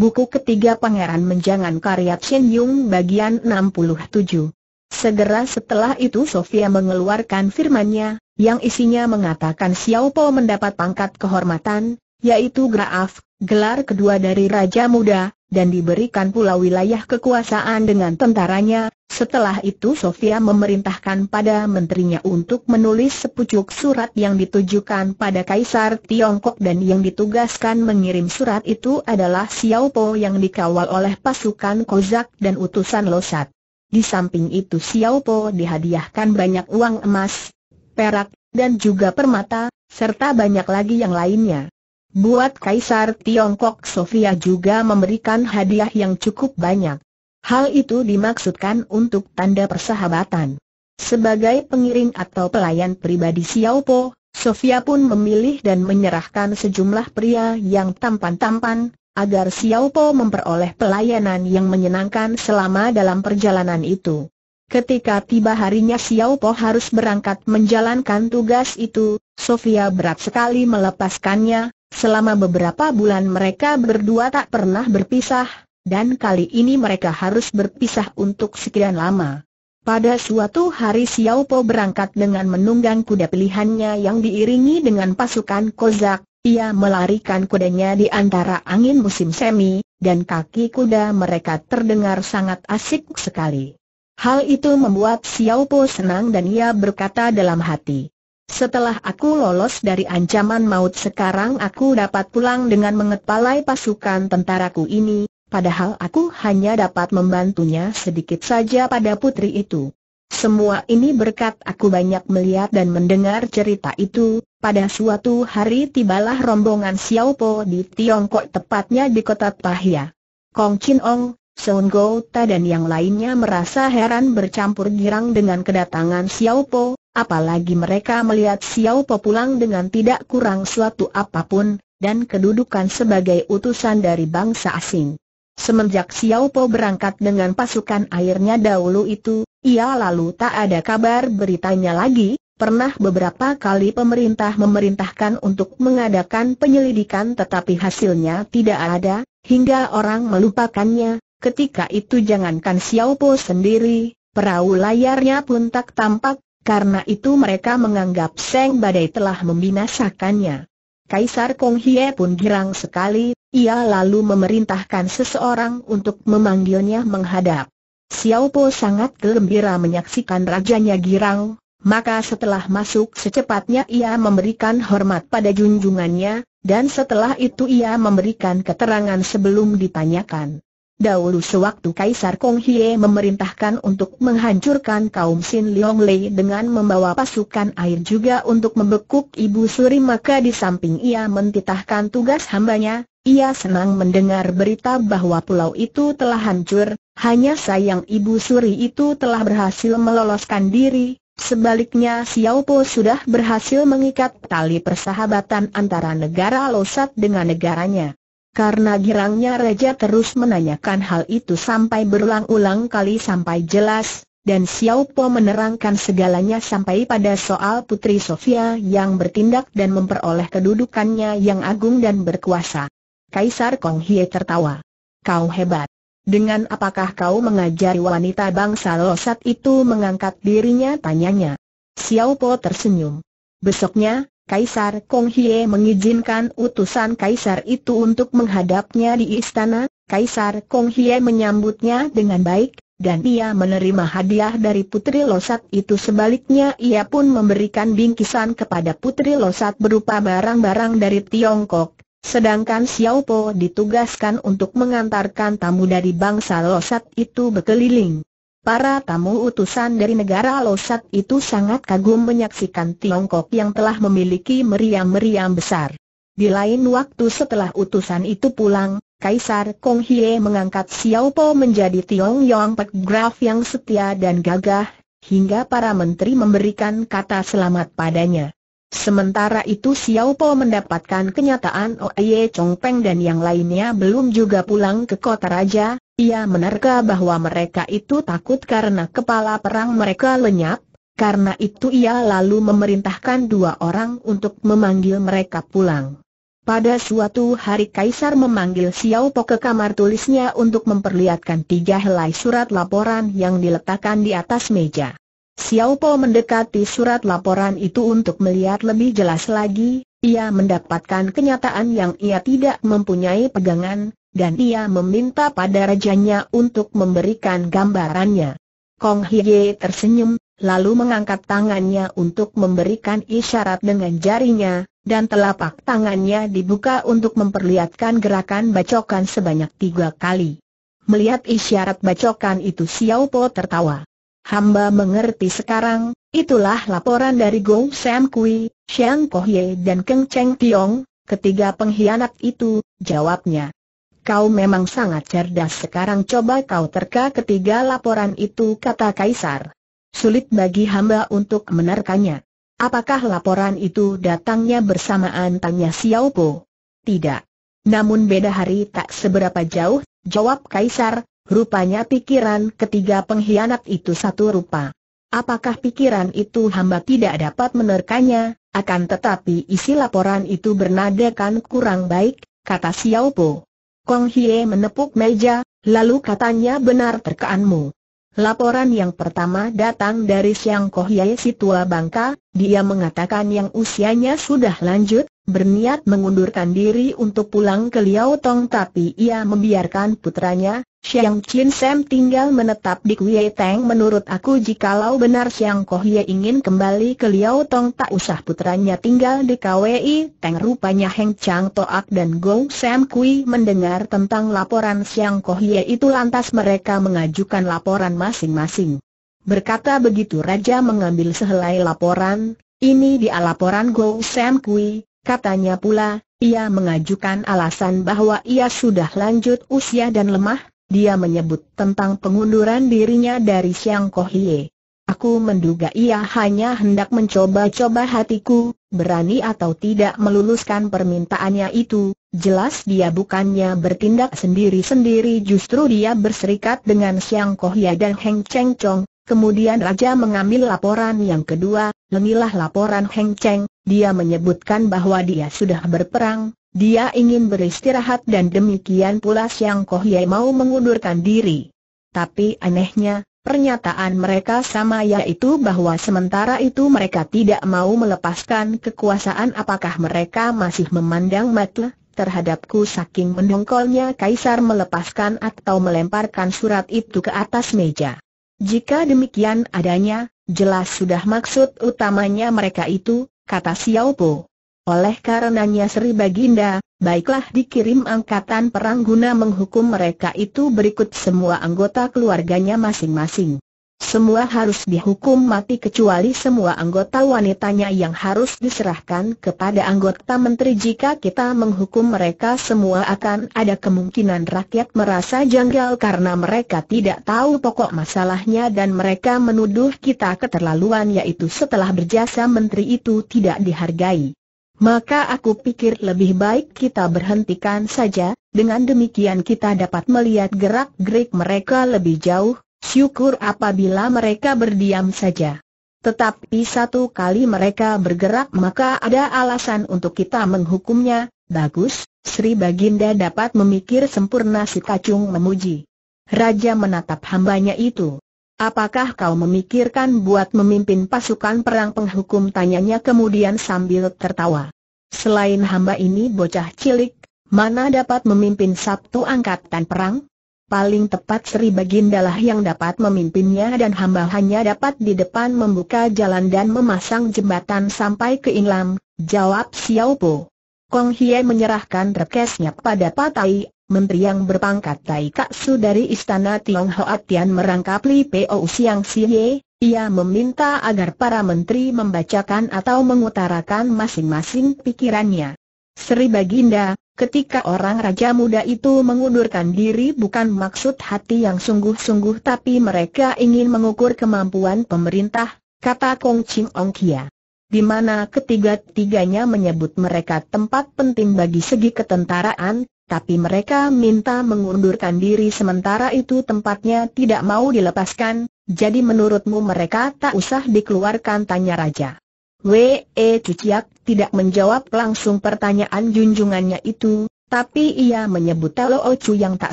Buku ketiga Pangeran Menjangan karya Chen Yung bagian 67. Segera setelah itu Sofia mengeluarkan firmannya, yang isinya mengatakan Xiao Po mendapat pangkat kehormatan, yaitu Graaf, gelar kedua dari Raja Muda, dan diberikan pula wilayah kekuasaan dengan tentaranya. Setelah itu Sofia memerintahkan pada menterinya untuk menulis sepucuk surat yang ditujukan pada Kaisar Tiongkok dan yang ditugaskan mengirim surat itu adalah Xiao Po yang dikawal oleh pasukan Kozak dan utusan Losat. Di samping itu Xiao Po dihadiahkan banyak uang emas, perak, dan juga permata, serta banyak lagi yang lainnya. Buat Kaisar Tiongkok Sofia juga memberikan hadiah yang cukup banyak. Hal itu dimaksudkan untuk tanda persahabatan. Sebagai pengiring atau pelayan pribadi Xiaopo, Sofia pun memilih dan menyerahkan sejumlah pria yang tampan-tampan, agar Xiaopo memperoleh pelayanan yang menyenangkan selama dalam perjalanan itu. Ketika tiba harinya Xiaopo harus berangkat menjalankan tugas itu, Sofia berat sekali melepaskannya, Selama beberapa bulan mereka berdua tak pernah berpisah, dan kali ini mereka harus berpisah untuk sekian lama. Pada suatu hari Xiao Po berangkat dengan menunggang kuda pilihannya yang diiringi dengan pasukan Kozak, ia melarikan kudanya di antara angin musim semi, dan kaki kuda mereka terdengar sangat asik sekali. Hal itu membuat Xiao Po senang dan ia berkata dalam hati, setelah aku lolos dari ancaman maut sekarang aku dapat pulang dengan mengepalai pasukan tentaraku ini, padahal aku hanya dapat membantunya sedikit saja pada putri itu. Semua ini berkat aku banyak melihat dan mendengar cerita itu, pada suatu hari tibalah rombongan Xiao Po di Tiongkok tepatnya di kota Pahya. Kong Chin Ong, Gou, Gouta dan yang lainnya merasa heran bercampur girang dengan kedatangan Xiao Po. Apalagi mereka melihat Xiao Po pulang dengan tidak kurang suatu apapun, dan kedudukan sebagai utusan dari bangsa asing. Semenjak Xiao Po berangkat dengan pasukan airnya dahulu itu, ia lalu tak ada kabar beritanya lagi, Pernah beberapa kali pemerintah memerintahkan untuk mengadakan penyelidikan tetapi hasilnya tidak ada, hingga orang melupakannya. Ketika itu jangankan Xiao Po sendiri, perahu layarnya pun tak tampak, karena itu mereka menganggap Seng Badai telah membinasakannya. Kaisar Kong Hie pun girang sekali, ia lalu memerintahkan seseorang untuk memanggilnya menghadap. Xiao Po sangat gembira menyaksikan rajanya girang, maka setelah masuk secepatnya ia memberikan hormat pada junjungannya, dan setelah itu ia memberikan keterangan sebelum ditanyakan. Dahulu sewaktu Kaisar Kong Hye memerintahkan untuk menghancurkan kaum Sin Leong Lei dengan membawa pasukan air juga untuk membekuk Ibu Suri maka di samping ia mentitahkan tugas hambanya, ia senang mendengar berita bahwa pulau itu telah hancur, hanya sayang Ibu Suri itu telah berhasil meloloskan diri, sebaliknya Xiao Po sudah berhasil mengikat tali persahabatan antara negara Losat dengan negaranya. Karena girangnya Raja terus menanyakan hal itu sampai berulang-ulang kali sampai jelas, dan Xiao Po menerangkan segalanya sampai pada soal Putri Sofia yang bertindak dan memperoleh kedudukannya yang agung dan berkuasa. Kaisar Kong Hie tertawa. Kau hebat. Dengan apakah kau mengajari wanita bangsa Losat itu mengangkat dirinya tanyanya. Xiao Po tersenyum. Besoknya, Kaisar Kong Hye mengizinkan utusan kaisar itu untuk menghadapnya di istana, Kaisar Kong Hye menyambutnya dengan baik, dan ia menerima hadiah dari Putri Losat itu sebaliknya ia pun memberikan bingkisan kepada Putri Losat berupa barang-barang dari Tiongkok. Sedangkan Xiao Po ditugaskan untuk mengantarkan tamu dari bangsa Losat itu berkeliling. Para tamu utusan dari negara Losat itu sangat kagum menyaksikan Tiongkok yang telah memiliki meriam-meriam besar. Di lain waktu setelah utusan itu pulang, Kaisar Kong Hie mengangkat Xiao Po menjadi Tiong Yong Pek Graf yang setia dan gagah, hingga para menteri memberikan kata selamat padanya. Sementara itu Xiao Po mendapatkan kenyataan Oye Chong Peng dan yang lainnya belum juga pulang ke kota raja, ia menerka bahwa mereka itu takut karena kepala perang mereka lenyap, karena itu ia lalu memerintahkan dua orang untuk memanggil mereka pulang. Pada suatu hari Kaisar memanggil Xiao Po ke kamar tulisnya untuk memperlihatkan tiga helai surat laporan yang diletakkan di atas meja. Xiao Po mendekati surat laporan itu untuk melihat lebih jelas lagi, ia mendapatkan kenyataan yang ia tidak mempunyai pegangan, dan ia meminta pada rajanya untuk memberikan gambarannya. Kong Hye tersenyum, lalu mengangkat tangannya untuk memberikan isyarat dengan jarinya, dan telapak tangannya dibuka untuk memperlihatkan gerakan bacokan sebanyak tiga kali. Melihat isyarat bacokan itu Xiao Po tertawa. Hamba mengerti sekarang, itulah laporan dari Go Sam Kui, Xiang Kohye dan Keng Cheng Tiong, ketiga pengkhianat itu, jawabnya kau memang sangat cerdas sekarang coba kau terka ketiga laporan itu kata Kaisar. Sulit bagi hamba untuk menerkanya. Apakah laporan itu datangnya bersamaan tanya Xiao Po? Tidak. Namun beda hari tak seberapa jauh, jawab Kaisar, rupanya pikiran ketiga pengkhianat itu satu rupa. Apakah pikiran itu hamba tidak dapat menerkanya, akan tetapi isi laporan itu bernadakan kurang baik, kata Xiao Po. Kong Hie menepuk meja, lalu katanya benar terkaanmu. Laporan yang pertama datang dari Siang Koh Yai si bangka, dia mengatakan yang usianya sudah lanjut, berniat mengundurkan diri untuk pulang ke Liao Tong tapi ia membiarkan putranya, Xiang Qin Sam tinggal menetap di Kuei Teng menurut aku jikalau benar Xiang Ye ingin kembali ke Liao Tong tak usah putranya tinggal di Kuei Teng rupanya Heng Chang Toak dan Gong Sam Kui mendengar tentang laporan Xiang Ye itu lantas mereka mengajukan laporan masing-masing. Berkata begitu Raja mengambil sehelai laporan, ini dia laporan Go Sam Kui, Katanya pula, ia mengajukan alasan bahwa ia sudah lanjut usia dan lemah, dia menyebut tentang pengunduran dirinya dari Siang Kohie. Aku menduga ia hanya hendak mencoba-coba hatiku, berani atau tidak meluluskan permintaannya itu, jelas dia bukannya bertindak sendiri-sendiri justru dia berserikat dengan Siang Kohia dan Heng Cheng Chong, Kemudian Raja mengambil laporan yang kedua, lenilah laporan Heng Cheng, dia menyebutkan bahwa dia sudah berperang, dia ingin beristirahat dan demikian pula Siang Ye mau mengundurkan diri. Tapi anehnya, pernyataan mereka sama yaitu bahwa sementara itu mereka tidak mau melepaskan kekuasaan apakah mereka masih memandang matle terhadapku saking mendongkolnya Kaisar melepaskan atau melemparkan surat itu ke atas meja. Jika demikian adanya, jelas sudah maksud utamanya mereka itu, kata Xiao Po. Oleh karenanya Sri Baginda, baiklah dikirim angkatan perang guna menghukum mereka itu berikut semua anggota keluarganya masing-masing. Semua harus dihukum mati kecuali semua anggota wanitanya yang harus diserahkan kepada anggota menteri Jika kita menghukum mereka semua akan ada kemungkinan rakyat merasa janggal karena mereka tidak tahu pokok masalahnya dan mereka menuduh kita keterlaluan yaitu setelah berjasa menteri itu tidak dihargai. Maka aku pikir lebih baik kita berhentikan saja, dengan demikian kita dapat melihat gerak-gerik mereka lebih jauh, Syukur apabila mereka berdiam saja. Tetapi satu kali mereka bergerak maka ada alasan untuk kita menghukumnya, bagus, Sri Baginda dapat memikir sempurna si kacung memuji. Raja menatap hambanya itu. Apakah kau memikirkan buat memimpin pasukan perang penghukum tanyanya kemudian sambil tertawa. Selain hamba ini bocah cilik, mana dapat memimpin satu angkatan perang? paling tepat Sri Baginda lah yang dapat memimpinnya dan hamba hanya dapat di depan membuka jalan dan memasang jembatan sampai ke Inlam, jawab Xiao Po. Kong Hie menyerahkan rekesnya pada Patai, menteri yang berpangkat Tai Kak dari Istana Tionghoa Tian merangkap Li P.O. Siang Siye. ia meminta agar para menteri membacakan atau mengutarakan masing-masing pikirannya. Sri Baginda, Ketika orang raja muda itu mengundurkan diri bukan maksud hati yang sungguh-sungguh tapi mereka ingin mengukur kemampuan pemerintah, kata Kong Ching Ong Kia. Di mana ketiga-tiganya menyebut mereka tempat penting bagi segi ketentaraan, tapi mereka minta mengundurkan diri sementara itu tempatnya tidak mau dilepaskan, jadi menurutmu mereka tak usah dikeluarkan tanya raja. We Cuciak tidak menjawab langsung pertanyaan junjungannya itu, tapi ia menyebut Talo Ocu yang tak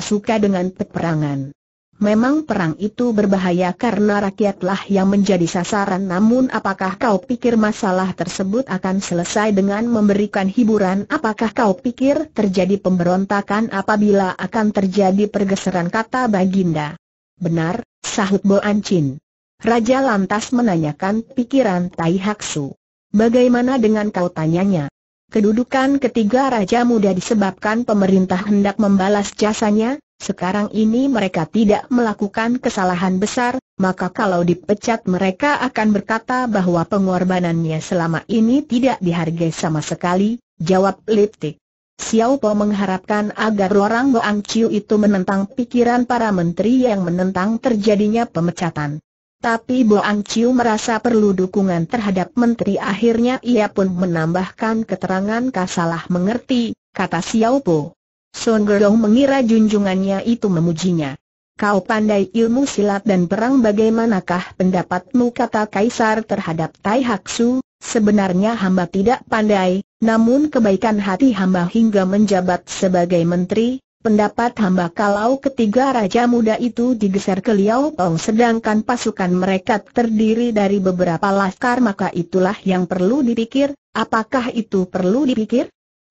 suka dengan peperangan. Memang perang itu berbahaya karena rakyatlah yang menjadi sasaran namun apakah kau pikir masalah tersebut akan selesai dengan memberikan hiburan apakah kau pikir terjadi pemberontakan apabila akan terjadi pergeseran kata baginda? Benar, sahut Bo Ancin. Raja lantas menanyakan pikiran Tai Haksu. Bagaimana dengan kau tanyanya? Kedudukan ketiga raja muda disebabkan pemerintah hendak membalas jasanya, sekarang ini mereka tidak melakukan kesalahan besar, maka kalau dipecat mereka akan berkata bahwa pengorbanannya selama ini tidak dihargai sama sekali, jawab Liptik. Xiao Po mengharapkan agar orang Boang Chiu itu menentang pikiran para menteri yang menentang terjadinya pemecatan. Tapi Boang Chiu merasa perlu dukungan terhadap menteri akhirnya ia pun menambahkan keterangan kasalah mengerti, kata Xiao Po. Sun Gerong mengira junjungannya itu memujinya. Kau pandai ilmu silat dan perang bagaimanakah pendapatmu kata Kaisar terhadap Tai Haksu, sebenarnya hamba tidak pandai, namun kebaikan hati hamba hingga menjabat sebagai menteri, pendapat hamba kalau ketiga raja muda itu digeser ke Liao tong sedangkan pasukan mereka terdiri dari beberapa laskar maka itulah yang perlu dipikir, apakah itu perlu dipikir?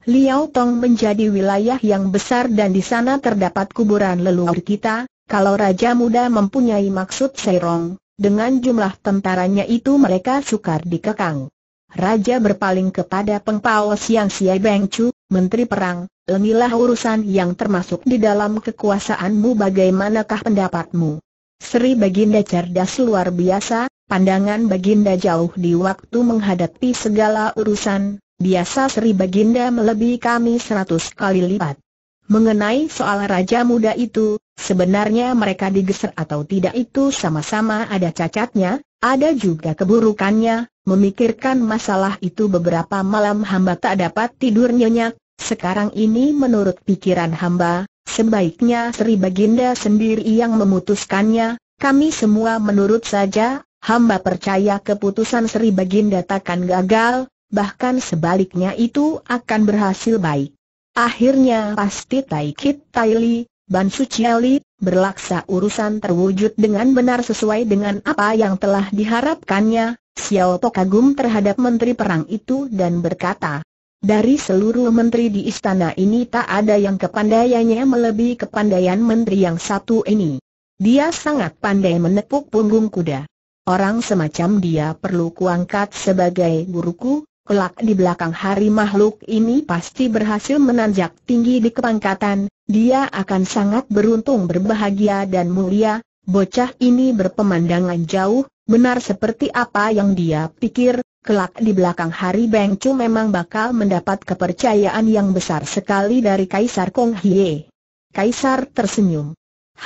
Liao Tong menjadi wilayah yang besar dan di sana terdapat kuburan leluhur kita, kalau raja muda mempunyai maksud serong, dengan jumlah tentaranya itu mereka sukar dikekang. Raja berpaling kepada Pengpao yang Siang Siai Beng Menteri Perang, inilah urusan yang termasuk di dalam kekuasaanmu bagaimanakah pendapatmu? Sri Baginda cerdas luar biasa, pandangan Baginda jauh di waktu menghadapi segala urusan, biasa Sri Baginda melebihi kami seratus kali lipat. Mengenai soal raja muda itu, sebenarnya mereka digeser atau tidak itu sama-sama ada cacatnya, ada juga keburukannya, Memikirkan masalah itu beberapa malam hamba tak dapat tidur nyenyak, sekarang ini menurut pikiran hamba, sebaiknya Sri Baginda sendiri yang memutuskannya, kami semua menurut saja, hamba percaya keputusan Sri Baginda takkan gagal, bahkan sebaliknya itu akan berhasil baik. Akhirnya pasti Taikit Taili, Ban Sucieli, berlaksa urusan terwujud dengan benar sesuai dengan apa yang telah diharapkannya, Xiao Po kagum terhadap menteri perang itu dan berkata, dari seluruh menteri di istana ini tak ada yang kepandaiannya melebihi kepandaian menteri yang satu ini. Dia sangat pandai menepuk punggung kuda. Orang semacam dia perlu kuangkat sebagai guruku, Kelak di belakang hari makhluk ini pasti berhasil menanjak tinggi di kepangkatan, dia akan sangat beruntung berbahagia dan mulia, bocah ini berpemandangan jauh, benar seperti apa yang dia pikir, kelak di belakang hari Beng Chu memang bakal mendapat kepercayaan yang besar sekali dari Kaisar Kong Hye. Kaisar tersenyum.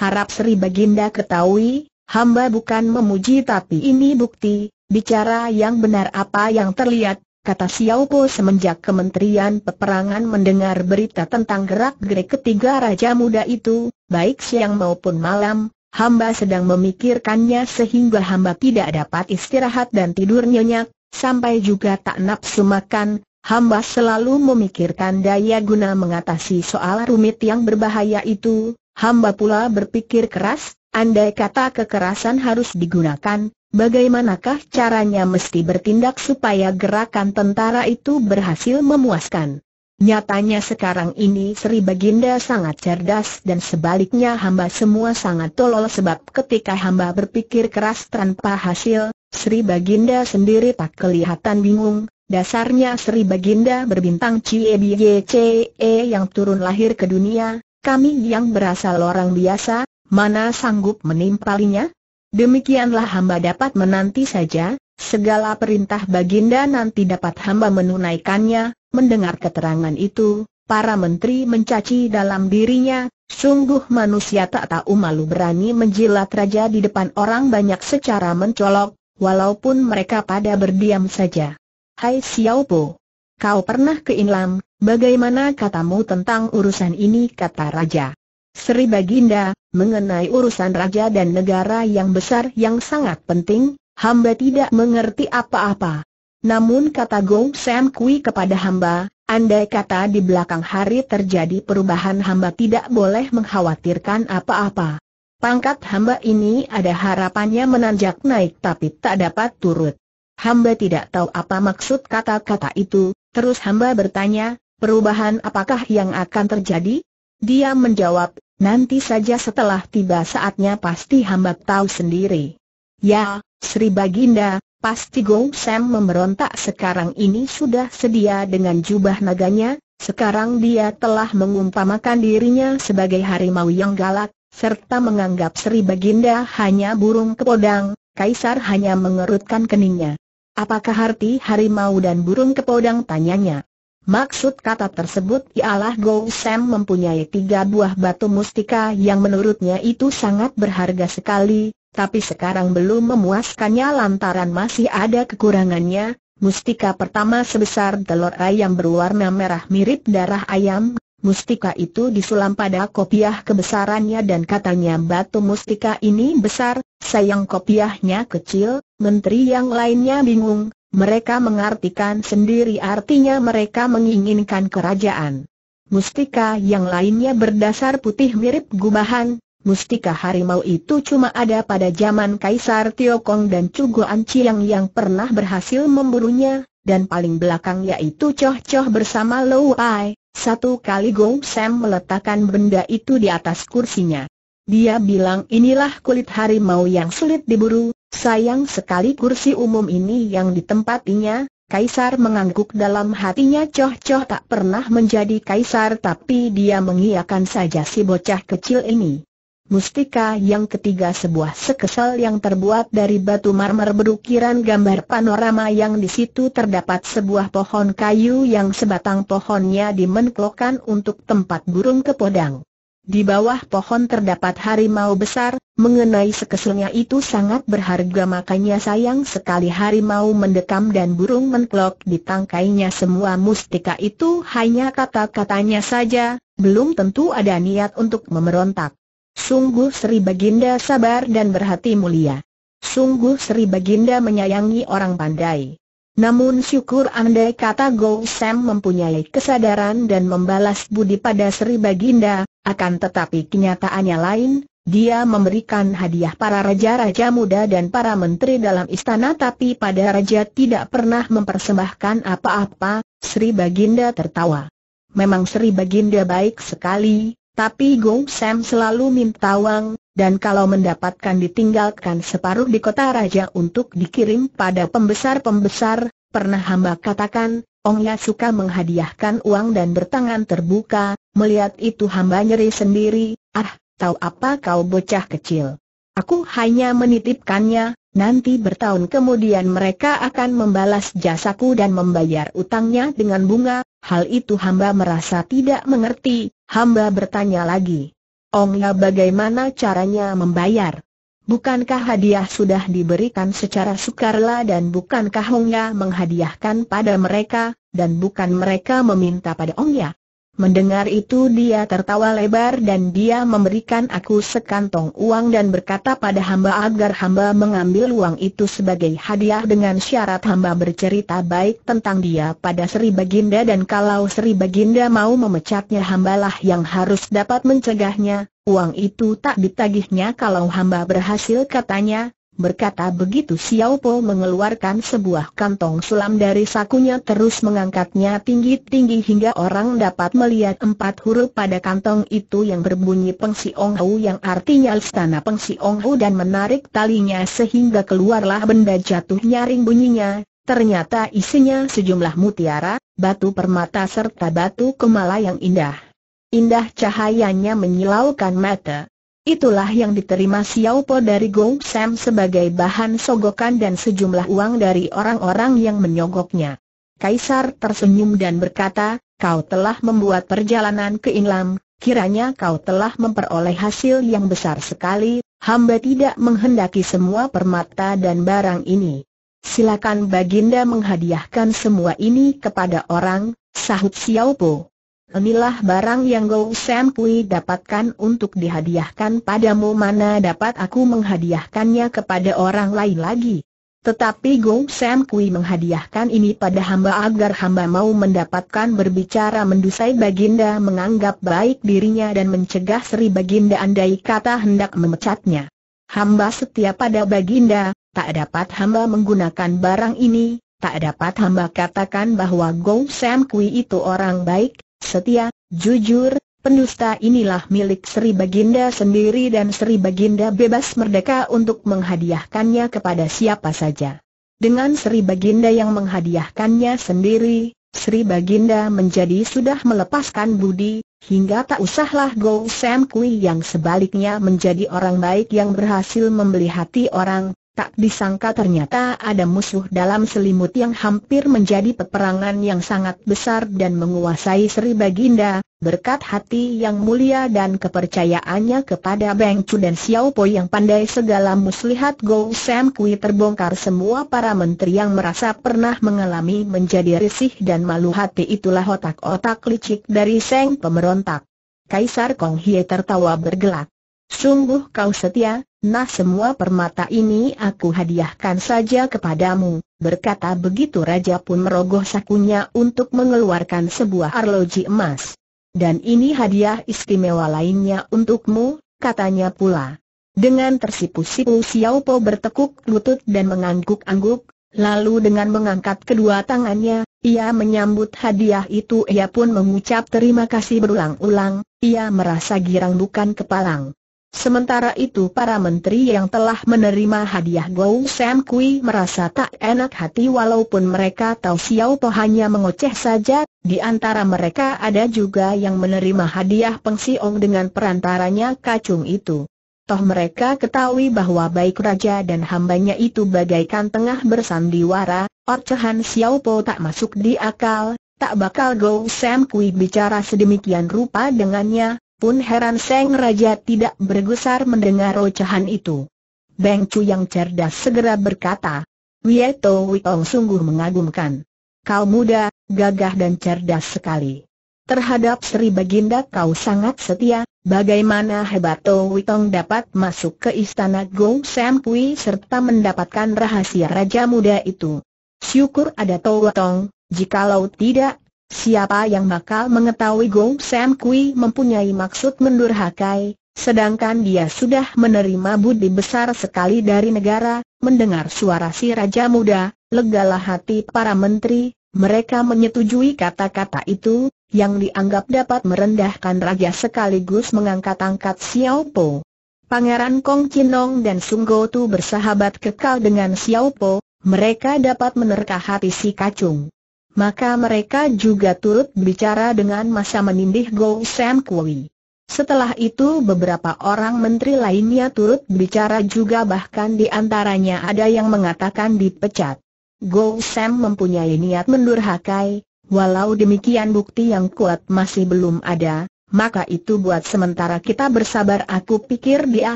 Harap Sri Baginda ketahui, hamba bukan memuji tapi ini bukti, bicara yang benar apa yang terlihat, kata Xiao Po semenjak Kementerian Peperangan mendengar berita tentang gerak-gerik ketiga Raja Muda itu, baik siang maupun malam, hamba sedang memikirkannya sehingga hamba tidak dapat istirahat dan tidur nyenyak, sampai juga tak nafsu makan, hamba selalu memikirkan daya guna mengatasi soal rumit yang berbahaya itu, hamba pula berpikir keras, andai kata kekerasan harus digunakan, Bagaimanakah caranya mesti bertindak supaya gerakan tentara itu berhasil memuaskan? Nyatanya sekarang ini Sri Baginda sangat cerdas dan sebaliknya hamba semua sangat tolol sebab ketika hamba berpikir keras tanpa hasil, Sri Baginda sendiri tak kelihatan bingung, dasarnya Sri Baginda berbintang Cie yang turun lahir ke dunia, kami yang berasal orang biasa, mana sanggup menimpalinya? Demikianlah hamba dapat menanti saja, segala perintah baginda nanti dapat hamba menunaikannya, mendengar keterangan itu, para menteri mencaci dalam dirinya, sungguh manusia tak tahu malu berani menjilat raja di depan orang banyak secara mencolok, walaupun mereka pada berdiam saja. Hai Xiaopo, kau pernah ke Inlam, bagaimana katamu tentang urusan ini kata raja. Sri Baginda, mengenai urusan raja dan negara yang besar yang sangat penting, hamba tidak mengerti apa-apa. Namun kata Gong Sam Kui kepada hamba, andai kata di belakang hari terjadi perubahan hamba tidak boleh mengkhawatirkan apa-apa. Pangkat hamba ini ada harapannya menanjak naik tapi tak dapat turut. Hamba tidak tahu apa maksud kata-kata itu, terus hamba bertanya, perubahan apakah yang akan terjadi? Dia menjawab, nanti saja setelah tiba saatnya pasti hamba tahu sendiri. Ya, Sri Baginda, pasti Gong Sam memberontak sekarang ini sudah sedia dengan jubah naganya, sekarang dia telah mengumpamakan dirinya sebagai harimau yang galak, serta menganggap Sri Baginda hanya burung kepodang, Kaisar hanya mengerutkan keningnya. Apakah arti harimau dan burung kepodang tanyanya? Maksud kata tersebut ialah Gou Sam mempunyai tiga buah batu mustika yang menurutnya itu sangat berharga sekali, tapi sekarang belum memuaskannya lantaran masih ada kekurangannya. Mustika pertama sebesar telur ayam berwarna merah mirip darah ayam. Mustika itu disulam pada kopiah kebesarannya dan katanya batu mustika ini besar, sayang kopiahnya kecil, menteri yang lainnya bingung, mereka mengartikan sendiri artinya mereka menginginkan kerajaan. Mustika yang lainnya berdasar putih mirip gubahan, mustika harimau itu cuma ada pada zaman Kaisar Tiokong dan Cugo Anciang yang pernah berhasil memburunya, dan paling belakang yaitu Choh Choh bersama Lou Pai. Satu kali Go Sam meletakkan benda itu di atas kursinya. Dia bilang inilah kulit harimau yang sulit diburu, sayang sekali kursi umum ini yang ditempatinya, Kaisar mengangguk dalam hatinya Coh-Coh tak pernah menjadi Kaisar tapi dia mengiakan saja si bocah kecil ini. Mustika yang ketiga sebuah sekesal yang terbuat dari batu marmer berukiran gambar panorama yang di situ terdapat sebuah pohon kayu yang sebatang pohonnya dimenklokkan untuk tempat burung kepodang. Di bawah pohon terdapat harimau besar, mengenai sekeselnya itu sangat berharga makanya sayang sekali harimau mendekam dan burung menklok di tangkainya semua mustika itu hanya kata-katanya saja, belum tentu ada niat untuk memerontak. Sungguh Sri Baginda sabar dan berhati mulia. Sungguh Sri Baginda menyayangi orang pandai. Namun syukur andai kata Go Sam mempunyai kesadaran dan membalas budi pada Sri Baginda, akan tetapi kenyataannya lain, dia memberikan hadiah para raja-raja muda dan para menteri dalam istana tapi pada raja tidak pernah mempersembahkan apa-apa, Sri Baginda tertawa. Memang Sri Baginda baik sekali, tapi Gong Sam selalu minta uang, dan kalau mendapatkan ditinggalkan separuh di kota raja untuk dikirim pada pembesar-pembesar, pernah hamba katakan, Ong ya suka menghadiahkan uang dan bertangan terbuka, melihat itu hamba nyeri sendiri, ah, tahu apa kau bocah kecil. Aku hanya menitipkannya, nanti bertahun kemudian mereka akan membalas jasaku dan membayar utangnya dengan bunga, hal itu hamba merasa tidak mengerti, hamba bertanya lagi. Ong ya bagaimana caranya membayar? Bukankah hadiah sudah diberikan secara sukarela dan bukankah Hongya menghadiahkan pada mereka, dan bukan mereka meminta pada Hongya? Mendengar itu dia tertawa lebar dan dia memberikan aku sekantong uang dan berkata pada hamba agar hamba mengambil uang itu sebagai hadiah dengan syarat hamba bercerita baik tentang dia pada Sri Baginda dan kalau Sri Baginda mau memecatnya hambalah yang harus dapat mencegahnya, Uang itu tak ditagihnya kalau hamba berhasil katanya, berkata begitu Xiao Po mengeluarkan sebuah kantong sulam dari sakunya terus mengangkatnya tinggi-tinggi hingga orang dapat melihat empat huruf pada kantong itu yang berbunyi Peng Si Ong Hu yang artinya istana Peng Si Ong Hu dan menarik talinya sehingga keluarlah benda jatuh nyaring bunyinya, ternyata isinya sejumlah mutiara, batu permata serta batu kemala yang indah indah cahayanya menyilaukan mata. Itulah yang diterima Xiao Po dari Gong Sam sebagai bahan sogokan dan sejumlah uang dari orang-orang yang menyogoknya. Kaisar tersenyum dan berkata, kau telah membuat perjalanan ke Inlam, kiranya kau telah memperoleh hasil yang besar sekali, hamba tidak menghendaki semua permata dan barang ini. Silakan Baginda menghadiahkan semua ini kepada orang, sahut Xiao Po. Inilah barang yang Gou Sam Kui dapatkan untuk dihadiahkan padamu mana dapat aku menghadiahkannya kepada orang lain lagi. Tetapi Gou Sam Kui menghadiahkan ini pada hamba agar hamba mau mendapatkan berbicara mendusai Baginda menganggap baik dirinya dan mencegah Sri Baginda andai kata hendak memecatnya. Hamba setia pada Baginda, tak dapat hamba menggunakan barang ini, tak dapat hamba katakan bahwa Gou Sam Kui itu orang baik, setia, jujur, pendusta inilah milik Sri Baginda sendiri dan Sri Baginda bebas merdeka untuk menghadiahkannya kepada siapa saja. Dengan Sri Baginda yang menghadiahkannya sendiri, Sri Baginda menjadi sudah melepaskan budi, hingga tak usahlah Go Sam Kui yang sebaliknya menjadi orang baik yang berhasil membeli hati orang, Tak disangka ternyata ada musuh dalam selimut yang hampir menjadi peperangan yang sangat besar dan menguasai Sri Baginda, berkat hati yang mulia dan kepercayaannya kepada Beng Chu dan Xiao Po yang pandai segala muslihat Go Sam Kui terbongkar semua para menteri yang merasa pernah mengalami menjadi risih dan malu hati itulah otak-otak licik dari Seng Pemberontak. Kaisar Kong Hie tertawa bergelak. Sungguh kau setia, nah semua permata ini aku hadiahkan saja kepadamu. Berkata begitu Raja pun merogoh sakunya untuk mengeluarkan sebuah arloji emas. Dan ini hadiah istimewa lainnya untukmu, katanya pula. Dengan tersipu-sipu Xiao Po bertekuk lutut dan mengangguk-angguk, lalu dengan mengangkat kedua tangannya, ia menyambut hadiah itu ia pun mengucap terima kasih berulang-ulang, ia merasa girang bukan kepalang. Sementara itu para menteri yang telah menerima hadiah Gou Sam Kui merasa tak enak hati walaupun mereka tahu Xiao Po hanya mengoceh saja, di antara mereka ada juga yang menerima hadiah Peng Siong dengan perantaranya kacung itu. Toh mereka ketahui bahwa baik raja dan hambanya itu bagaikan tengah bersandiwara, orcehan Xiao Po tak masuk di akal, tak bakal Gou Sam Kui bicara sedemikian rupa dengannya, pun heran Seng Raja tidak bergusar mendengar rocahan itu. Beng Chu yang cerdas segera berkata, Wieto Witong sungguh mengagumkan. Kau muda, gagah dan cerdas sekali. Terhadap Sri Baginda kau sangat setia, bagaimana hebat To Witong dapat masuk ke istana Gong Sam Pui serta mendapatkan rahasia Raja Muda itu. Syukur ada To Witong, jikalau tidak, Siapa yang bakal mengetahui Go Sam Kui mempunyai maksud mendurhakai, sedangkan dia sudah menerima budi besar sekali dari negara, mendengar suara si Raja Muda, legalah hati para menteri, mereka menyetujui kata-kata itu, yang dianggap dapat merendahkan raja sekaligus mengangkat-angkat Xiao Po. Pangeran Kong Chinong dan Sung Go Tu bersahabat kekal dengan Xiao Po, mereka dapat menerka hati si kacung maka mereka juga turut bicara dengan masa menindih Go Sam Kui. Setelah itu beberapa orang menteri lainnya turut bicara juga bahkan di antaranya ada yang mengatakan dipecat. Go Sam mempunyai niat mendurhakai, walau demikian bukti yang kuat masih belum ada, maka itu buat sementara kita bersabar aku pikir dia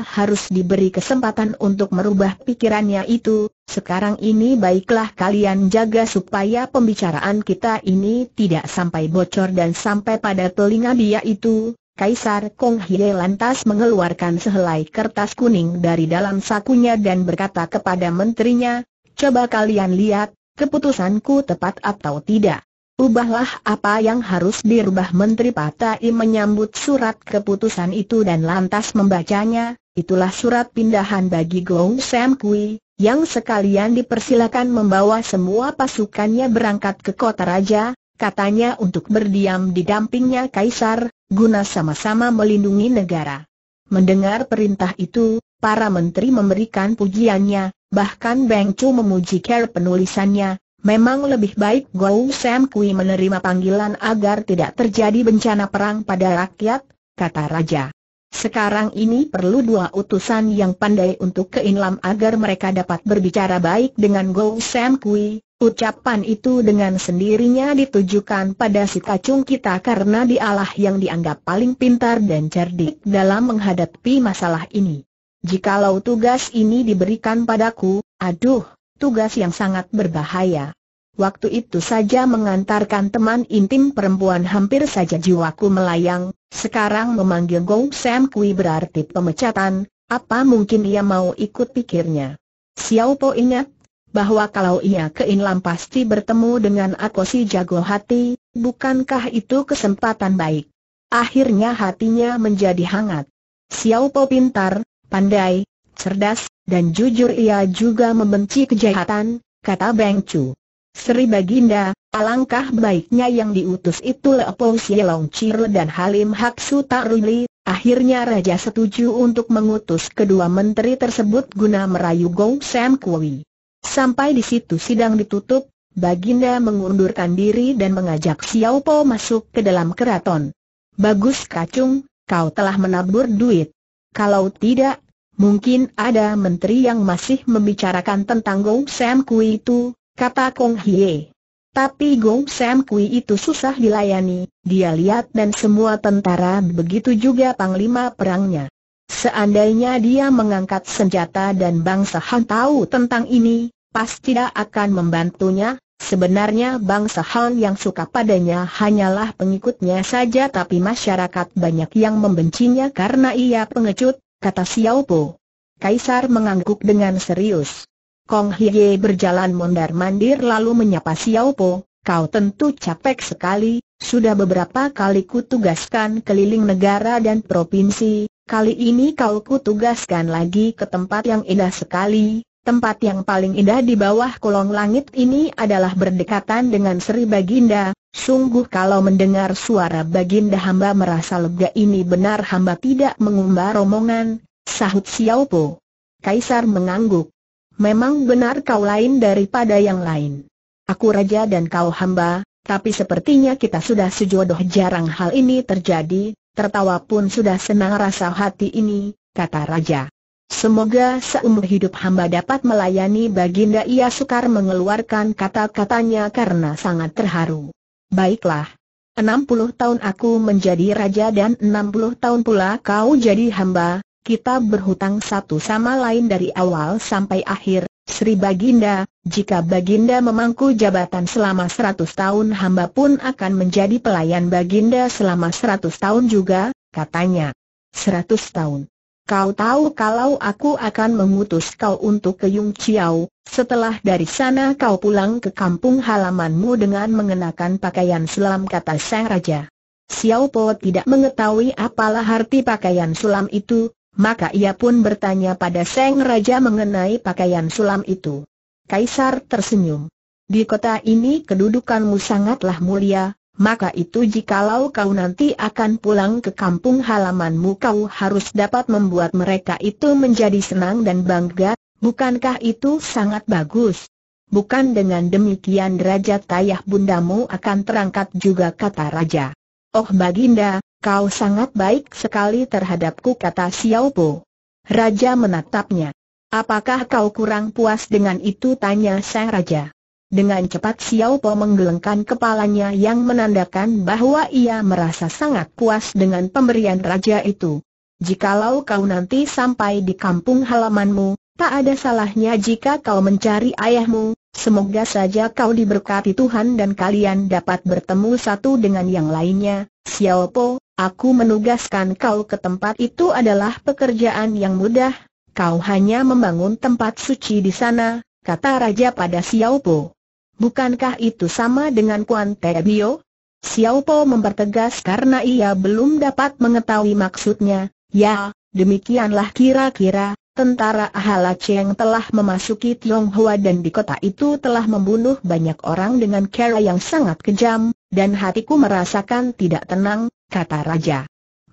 harus diberi kesempatan untuk merubah pikirannya itu, sekarang ini baiklah kalian jaga supaya pembicaraan kita ini tidak sampai bocor dan sampai pada telinga dia itu, Kaisar Kong Hye lantas mengeluarkan sehelai kertas kuning dari dalam sakunya dan berkata kepada menterinya, coba kalian lihat, keputusanku tepat atau tidak. Ubahlah apa yang harus dirubah Menteri Patai menyambut surat keputusan itu dan lantas membacanya, itulah surat pindahan bagi Gong Sam Kui, yang sekalian dipersilakan membawa semua pasukannya berangkat ke kota raja, katanya untuk berdiam di dampingnya Kaisar, guna sama-sama melindungi negara. Mendengar perintah itu, para menteri memberikan pujiannya, bahkan Beng Chu memuji care penulisannya, Memang lebih baik Gou Sam Kui menerima panggilan agar tidak terjadi bencana perang pada rakyat, kata Raja. Sekarang ini perlu dua utusan yang pandai untuk ke Inlam agar mereka dapat berbicara baik dengan Gou Sam Kui. Ucapan itu dengan sendirinya ditujukan pada si kacung kita karena dialah yang dianggap paling pintar dan cerdik dalam menghadapi masalah ini. Jikalau tugas ini diberikan padaku, aduh, tugas yang sangat berbahaya. Waktu itu saja mengantarkan teman intim perempuan hampir saja jiwaku melayang, sekarang memanggil Go Sam Kui berarti pemecatan, apa mungkin ia mau ikut pikirnya. Xiao Po ingat, bahwa kalau ia ke Inlam pasti bertemu dengan aku si jago hati, bukankah itu kesempatan baik? Akhirnya hatinya menjadi hangat. Xiao Po pintar, pandai, cerdas, dan jujur ia juga membenci kejahatan, kata Beng Chu. Sri Baginda, alangkah baiknya yang diutus itu Leopo Sielong Chir dan Halim Hak Sutarili, akhirnya Raja setuju untuk mengutus kedua menteri tersebut guna merayu Gong Sam Kui. Sampai di situ sidang ditutup, Baginda mengundurkan diri dan mengajak Xiao Po masuk ke dalam keraton. Bagus kacung, kau telah menabur duit. Kalau tidak, mungkin ada menteri yang masih membicarakan tentang Gong Sam Kui itu, kata Kong Hie. Tapi Gong Sam Kui itu susah dilayani, dia lihat dan semua tentara begitu juga panglima perangnya. Seandainya dia mengangkat senjata dan bangsa Han tahu tentang ini, pasti tidak akan membantunya. Sebenarnya bangsa Han yang suka padanya hanyalah pengikutnya saja tapi masyarakat banyak yang membencinya karena ia pengecut, kata Xiao Po. Kaisar mengangguk dengan serius. Kong Hye berjalan mondar-mandir lalu menyapa Xiao Po, kau tentu capek sekali, sudah beberapa kali kutugaskan keliling negara dan provinsi, kali ini kau kutugaskan lagi ke tempat yang indah sekali. Tempat yang paling indah di bawah kolong langit ini adalah berdekatan dengan Sri Baginda, sungguh kalau mendengar suara Baginda hamba merasa lega ini benar hamba tidak mengumbar romongan, sahut Xiao Po. Kaisar mengangguk memang benar kau lain daripada yang lain. Aku raja dan kau hamba, tapi sepertinya kita sudah sejodoh jarang hal ini terjadi, tertawa pun sudah senang rasa hati ini, kata raja. Semoga seumur hidup hamba dapat melayani Baginda ia sukar mengeluarkan kata-katanya karena sangat terharu. Baiklah. 60 tahun aku menjadi raja dan 60 tahun pula kau jadi hamba, kita berhutang satu sama lain dari awal sampai akhir, Sri Baginda, jika Baginda memangku jabatan selama seratus tahun hamba pun akan menjadi pelayan Baginda selama seratus tahun juga, katanya. Seratus tahun. Kau tahu kalau aku akan mengutus kau untuk ke Yung Chiao, setelah dari sana kau pulang ke kampung halamanmu dengan mengenakan pakaian selam kata Sang Raja. Xiao Po tidak mengetahui apalah arti pakaian sulam itu, maka ia pun bertanya pada Seng Raja mengenai pakaian sulam itu. Kaisar tersenyum. Di kota ini kedudukanmu sangatlah mulia, maka itu jikalau kau nanti akan pulang ke kampung halamanmu kau harus dapat membuat mereka itu menjadi senang dan bangga, bukankah itu sangat bagus? Bukan dengan demikian derajat ayah bundamu akan terangkat juga kata Raja. Oh Baginda, kau sangat baik sekali terhadapku kata Xiao Po. Raja menatapnya. Apakah kau kurang puas dengan itu tanya sang raja. Dengan cepat Xiao Po menggelengkan kepalanya yang menandakan bahwa ia merasa sangat puas dengan pemberian raja itu. Jikalau kau nanti sampai di kampung halamanmu, tak ada salahnya jika kau mencari ayahmu, semoga saja kau diberkati Tuhan dan kalian dapat bertemu satu dengan yang lainnya. Xiao Po, Aku menugaskan kau ke tempat itu adalah pekerjaan yang mudah, kau hanya membangun tempat suci di sana, kata Raja pada Xiaopo. Bukankah itu sama dengan Kuan Te Bio? Xiaopo mempertegas karena ia belum dapat mengetahui maksudnya, ya, demikianlah kira-kira, Tentara Ahala Cheng telah memasuki Tionghoa dan di kota itu telah membunuh banyak orang dengan cara yang sangat kejam, dan hatiku merasakan tidak tenang, kata Raja.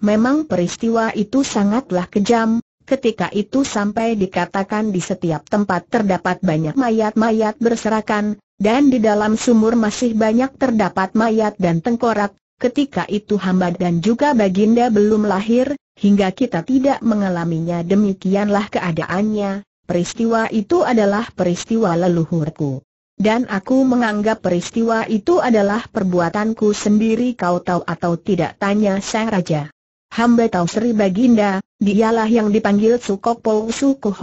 Memang peristiwa itu sangatlah kejam, ketika itu sampai dikatakan di setiap tempat terdapat banyak mayat-mayat berserakan, dan di dalam sumur masih banyak terdapat mayat dan tengkorak, ketika itu hamba dan juga baginda belum lahir, hingga kita tidak mengalaminya demikianlah keadaannya, peristiwa itu adalah peristiwa leluhurku. Dan aku menganggap peristiwa itu adalah perbuatanku sendiri kau tahu atau tidak tanya sang raja. Hamba tahu Sri Baginda, dialah yang dipanggil Sukopol Pou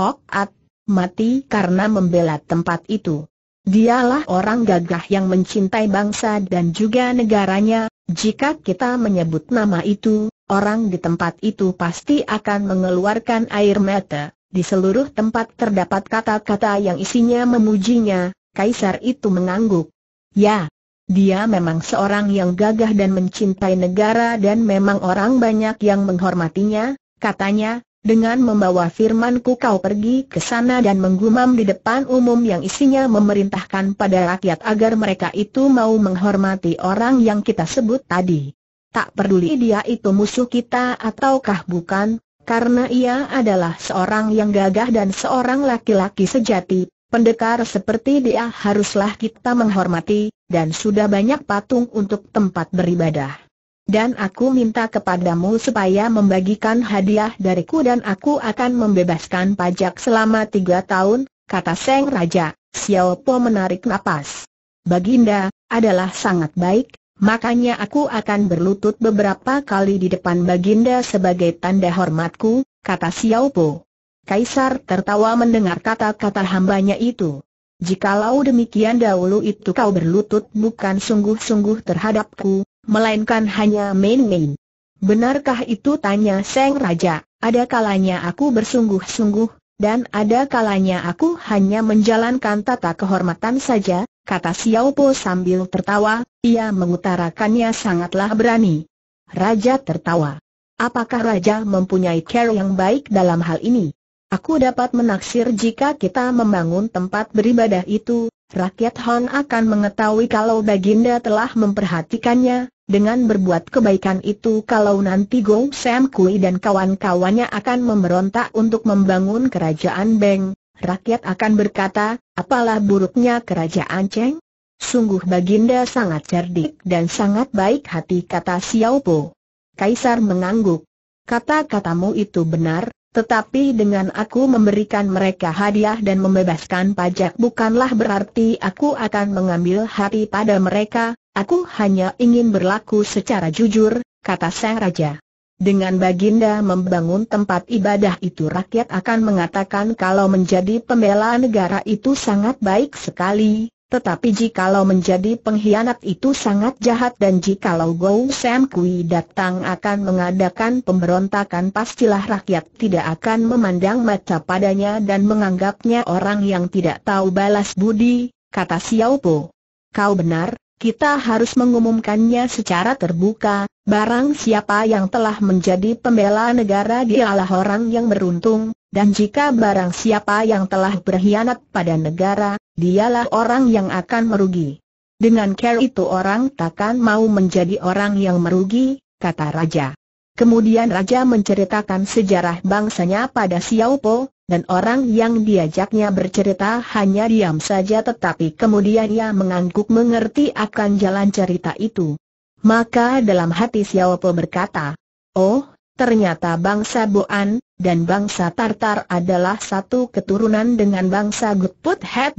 mati karena membela tempat itu. Dialah orang gagah yang mencintai bangsa dan juga negaranya, jika kita menyebut nama itu, orang di tempat itu pasti akan mengeluarkan air mata. Di seluruh tempat terdapat kata-kata yang isinya memujinya, Kaisar itu mengangguk. Ya, dia memang seorang yang gagah dan mencintai negara dan memang orang banyak yang menghormatinya, katanya, dengan membawa firmanku kau pergi ke sana dan menggumam di depan umum yang isinya memerintahkan pada rakyat agar mereka itu mau menghormati orang yang kita sebut tadi. Tak peduli dia itu musuh kita ataukah bukan, karena ia adalah seorang yang gagah dan seorang laki-laki sejati, Pendekar seperti dia haruslah kita menghormati, dan sudah banyak patung untuk tempat beribadah. Dan aku minta kepadamu supaya membagikan hadiah dariku dan aku akan membebaskan pajak selama tiga tahun, kata Seng Raja. Xiao Po menarik napas. Baginda, adalah sangat baik, makanya aku akan berlutut beberapa kali di depan Baginda sebagai tanda hormatku, kata Xiao Po. Kaisar tertawa mendengar kata-kata hambanya itu. Jikalau demikian dahulu itu kau berlutut bukan sungguh-sungguh terhadapku, melainkan hanya main-main. Benarkah itu tanya Seng Raja, ada kalanya aku bersungguh-sungguh, dan ada kalanya aku hanya menjalankan tata kehormatan saja, kata Xiao Po sambil tertawa, ia mengutarakannya sangatlah berani. Raja tertawa. Apakah Raja mempunyai care yang baik dalam hal ini? Aku dapat menaksir jika kita membangun tempat beribadah itu, rakyat Han akan mengetahui kalau Baginda telah memperhatikannya, dengan berbuat kebaikan itu kalau nanti Gong Sam Kui dan kawan-kawannya akan memberontak untuk membangun kerajaan Beng, rakyat akan berkata, apalah buruknya kerajaan Cheng? Sungguh Baginda sangat cerdik dan sangat baik hati kata Xiao Po. Kaisar mengangguk. Kata-katamu itu benar, tetapi dengan aku memberikan mereka hadiah dan membebaskan pajak bukanlah berarti aku akan mengambil hati pada mereka, aku hanya ingin berlaku secara jujur, kata Sang Raja. Dengan Baginda membangun tempat ibadah itu rakyat akan mengatakan kalau menjadi pembela negara itu sangat baik sekali, tetapi jikalau menjadi pengkhianat itu sangat jahat dan jikalau Gou Sam Kui datang akan mengadakan pemberontakan pastilah rakyat tidak akan memandang mata padanya dan menganggapnya orang yang tidak tahu balas budi, kata Xiao Po. Kau benar, kita harus mengumumkannya secara terbuka, barang siapa yang telah menjadi pembela negara dialah orang yang beruntung, dan jika barang siapa yang telah berkhianat pada negara, dialah orang yang akan merugi. Dengan care itu orang takkan mau menjadi orang yang merugi, kata Raja. Kemudian Raja menceritakan sejarah bangsanya pada Xiao Po, dan orang yang diajaknya bercerita hanya diam saja tetapi kemudian ia mengangguk mengerti akan jalan cerita itu. Maka dalam hati Xiao Po berkata, Oh, ternyata bangsa Boan, dan bangsa Tartar adalah satu keturunan dengan bangsa Gutput Het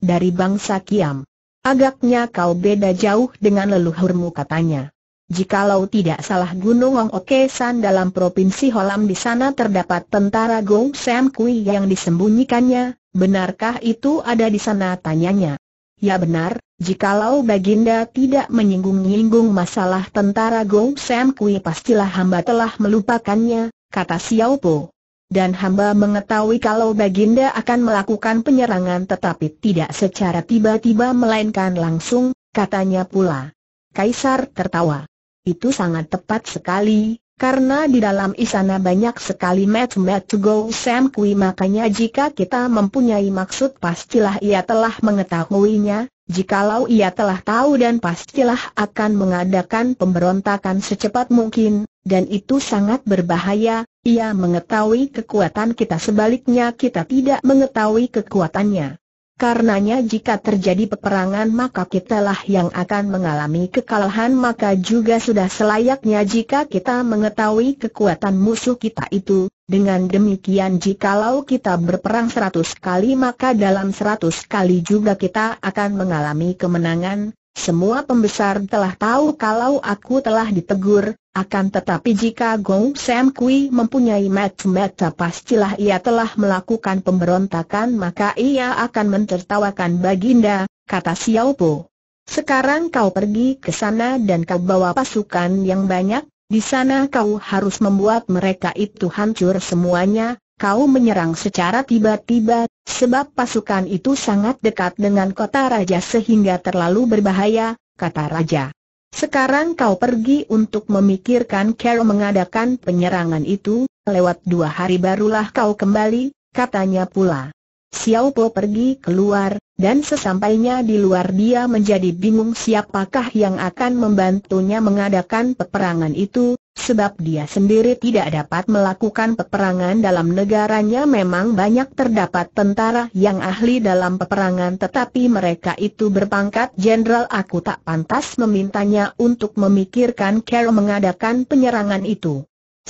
dari bangsa Kiam. Agaknya kau beda jauh dengan leluhurmu katanya. Jikalau tidak salah Gunung Ong Oke San dalam Provinsi Holam di sana terdapat tentara Gong Sam Kui yang disembunyikannya, benarkah itu ada di sana tanyanya? Ya benar, jikalau Baginda tidak menyinggung-nyinggung masalah tentara Gong Sam Kui pastilah hamba telah melupakannya, kata Xiao Po. Dan hamba mengetahui kalau Baginda akan melakukan penyerangan tetapi tidak secara tiba-tiba melainkan langsung, katanya pula. Kaisar tertawa. Itu sangat tepat sekali, karena di dalam istana banyak sekali met-met to go Sam Kui makanya jika kita mempunyai maksud pastilah ia telah mengetahuinya, jikalau ia telah tahu dan pastilah akan mengadakan pemberontakan secepat mungkin, dan itu sangat berbahaya, ia mengetahui kekuatan kita sebaliknya kita tidak mengetahui kekuatannya. Karenanya jika terjadi peperangan maka kitalah yang akan mengalami kekalahan maka juga sudah selayaknya jika kita mengetahui kekuatan musuh kita itu, dengan demikian jikalau kita berperang seratus kali maka dalam seratus kali juga kita akan mengalami kemenangan, semua pembesar telah tahu kalau aku telah ditegur, akan tetapi jika Gong Sam Kui mempunyai mata-mata pastilah ia telah melakukan pemberontakan maka ia akan mentertawakan baginda, kata Xiao Po. Sekarang kau pergi ke sana dan kau bawa pasukan yang banyak, di sana kau harus membuat mereka itu hancur semuanya, kau menyerang secara tiba-tiba, sebab pasukan itu sangat dekat dengan kota raja sehingga terlalu berbahaya, kata raja. Sekarang kau pergi untuk memikirkan cara mengadakan penyerangan itu, lewat dua hari barulah kau kembali, katanya pula. Xiao Po pergi keluar, dan sesampainya di luar dia menjadi bingung siapakah yang akan membantunya mengadakan peperangan itu, sebab dia sendiri tidak dapat melakukan peperangan dalam negaranya memang banyak terdapat tentara yang ahli dalam peperangan tetapi mereka itu berpangkat jenderal aku tak pantas memintanya untuk memikirkan cara mengadakan penyerangan itu.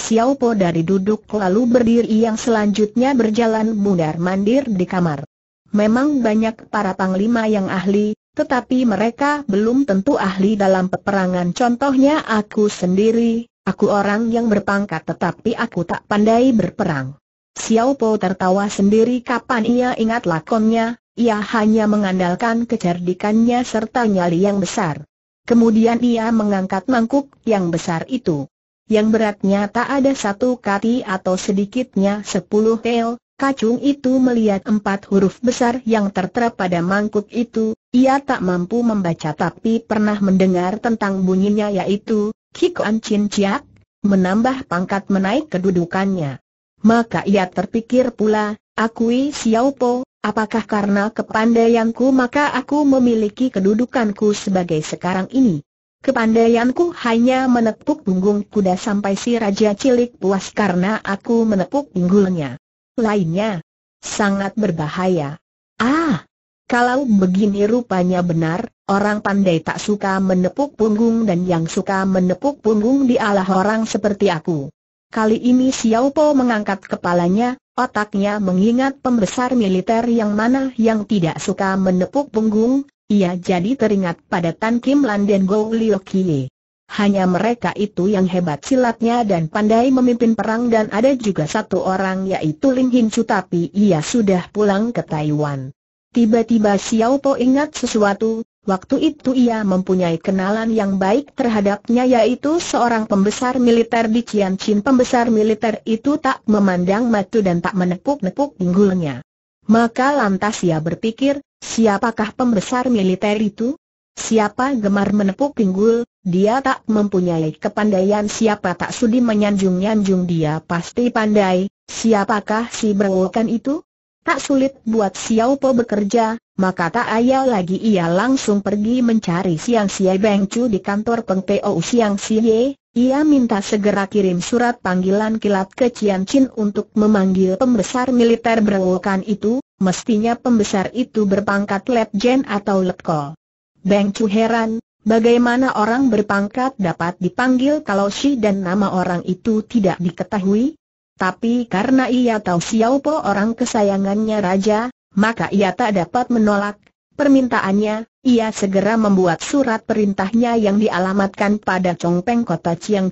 Xiao Po dari duduk lalu berdiri yang selanjutnya berjalan mundar-mandir di kamar. Memang banyak para panglima yang ahli, tetapi mereka belum tentu ahli dalam peperangan. Contohnya aku sendiri, aku orang yang berpangkat tetapi aku tak pandai berperang. Xiao Po tertawa sendiri kapan ia ingat lakonnya, ia hanya mengandalkan kecerdikannya serta nyali yang besar. Kemudian ia mengangkat mangkuk yang besar itu yang beratnya tak ada satu kati atau sedikitnya sepuluh tel, kacung itu melihat empat huruf besar yang tertera pada mangkuk itu, ia tak mampu membaca tapi pernah mendengar tentang bunyinya yaitu, Kikoan Chin Chiak, menambah pangkat menaik kedudukannya. Maka ia terpikir pula, akui Po, apakah karena kepandaianku maka aku memiliki kedudukanku sebagai sekarang ini? Kepandaianku hanya menepuk punggung kuda sampai si raja cilik puas karena aku menepuk pinggulnya. Lainnya, sangat berbahaya. Ah, kalau begini rupanya benar, orang pandai tak suka menepuk punggung dan yang suka menepuk punggung dialah orang seperti aku. Kali ini Xiao Po mengangkat kepalanya, otaknya mengingat pembesar militer yang mana yang tidak suka menepuk punggung, ia jadi teringat pada Tan Kim Lan dan Go Liu Kie. Hanya mereka itu yang hebat silatnya dan pandai memimpin perang dan ada juga satu orang yaitu Lim Hin Chu tapi ia sudah pulang ke Taiwan. Tiba-tiba Xiao Po ingat sesuatu, waktu itu ia mempunyai kenalan yang baik terhadapnya yaitu seorang pembesar militer di Chin. Pembesar militer itu tak memandang matu dan tak menepuk-nepuk pinggulnya. Maka lantas ia berpikir, Siapakah pembesar militer itu? Siapa gemar menepuk pinggul, dia tak mempunyai kepandaian siapa tak sudi menyanjung-nyanjung dia pasti pandai, siapakah si berwokan itu? Tak sulit buat Xiao Po bekerja, maka tak ayah lagi ia langsung pergi mencari Siang Xie Beng Chu di kantor Peng Po Siang Xie, ia minta segera kirim surat panggilan kilat ke Cian Chin untuk memanggil pembesar militer berwokan itu, mestinya pembesar itu berpangkat letjen atau letkol. Beng Chu heran, bagaimana orang berpangkat dapat dipanggil kalau si dan nama orang itu tidak diketahui? Tapi karena ia tahu Xiao Po orang kesayangannya raja, maka ia tak dapat menolak permintaannya. Ia segera membuat surat perintahnya yang dialamatkan pada chong peng kota Chin,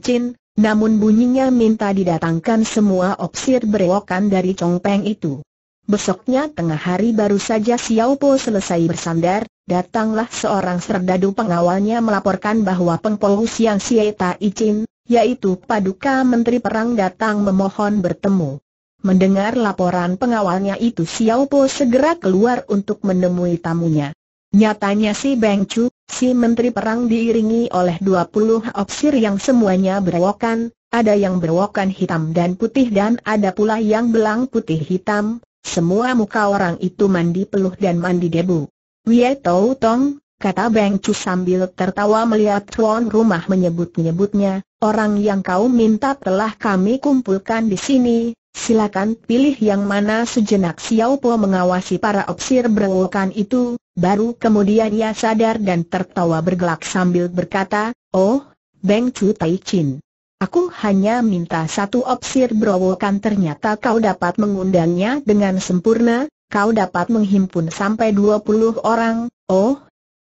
namun bunyinya minta didatangkan semua opsir berewokan dari chong peng itu. Besoknya tengah hari baru saja Xiao Po selesai bersandar, datanglah seorang serdadu pengawalnya melaporkan bahwa Pengpol Siang Xie Tai yaitu Paduka Menteri Perang datang memohon bertemu. Mendengar laporan pengawalnya itu Xiao Po segera keluar untuk menemui tamunya. Nyatanya si Beng Chu, si Menteri Perang diiringi oleh 20 opsir yang semuanya berwokan, ada yang berwokan hitam dan putih dan ada pula yang belang putih hitam, semua muka orang itu mandi peluh dan mandi debu. Wei Tau Tong, kata Beng Chu sambil tertawa melihat tuan rumah menyebut-nyebutnya, orang yang kau minta telah kami kumpulkan di sini, silakan pilih yang mana sejenak Xiao Po mengawasi para opsir berukan itu, baru kemudian ia sadar dan tertawa bergelak sambil berkata, oh, Beng Chu Tai Chin. Aku hanya minta satu opsir berowokan ternyata kau dapat mengundangnya dengan sempurna, kau dapat menghimpun sampai 20 orang, oh,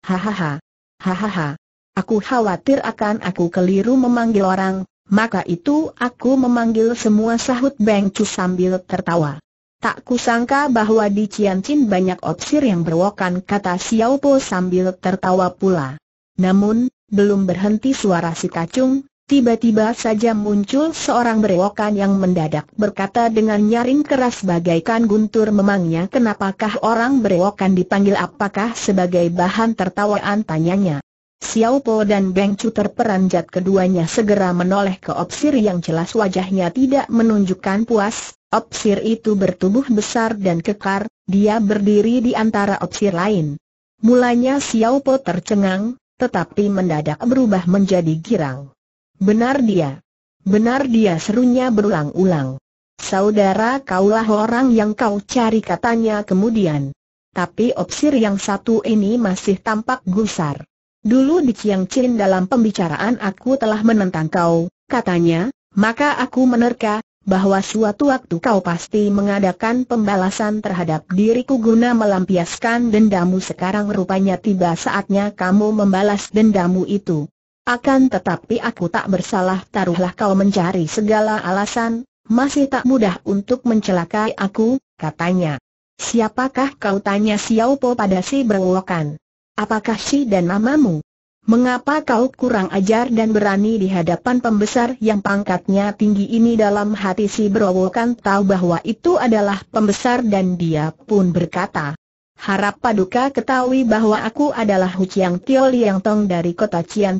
hahaha, hahaha. Aku khawatir akan aku keliru memanggil orang, maka itu aku memanggil semua sahut Beng Cu sambil tertawa. Tak kusangka bahwa di Ciancin banyak opsir yang berwokan kata Xiao Po sambil tertawa pula. Namun, belum berhenti suara si kacung, Tiba-tiba saja muncul seorang berewokan yang mendadak berkata dengan nyaring keras bagaikan guntur memangnya kenapakah orang berewokan dipanggil apakah sebagai bahan tertawaan tanyanya. Xiao Po dan Beng Chu terperanjat keduanya segera menoleh ke Opsir yang jelas wajahnya tidak menunjukkan puas, Opsir itu bertubuh besar dan kekar, dia berdiri di antara Opsir lain. Mulanya Xiao Po tercengang, tetapi mendadak berubah menjadi girang. Benar dia. Benar dia serunya berulang-ulang. Saudara kaulah orang yang kau cari katanya kemudian. Tapi opsir yang satu ini masih tampak gusar. Dulu di Chiang Chin dalam pembicaraan aku telah menentang kau, katanya, maka aku menerka, bahwa suatu waktu kau pasti mengadakan pembalasan terhadap diriku guna melampiaskan dendamu sekarang rupanya tiba saatnya kamu membalas dendamu itu. Akan tetapi aku tak bersalah taruhlah kau mencari segala alasan, masih tak mudah untuk mencelakai aku, katanya. Siapakah kau tanya Xiaopo pada si berwokan? Apakah si dan mamamu? Mengapa kau kurang ajar dan berani di hadapan pembesar yang pangkatnya tinggi ini dalam hati si berwokan tahu bahwa itu adalah pembesar dan dia pun berkata, Harap Paduka ketahui bahwa aku adalah Hu Chiang Tio Liang Tong dari kota Chin.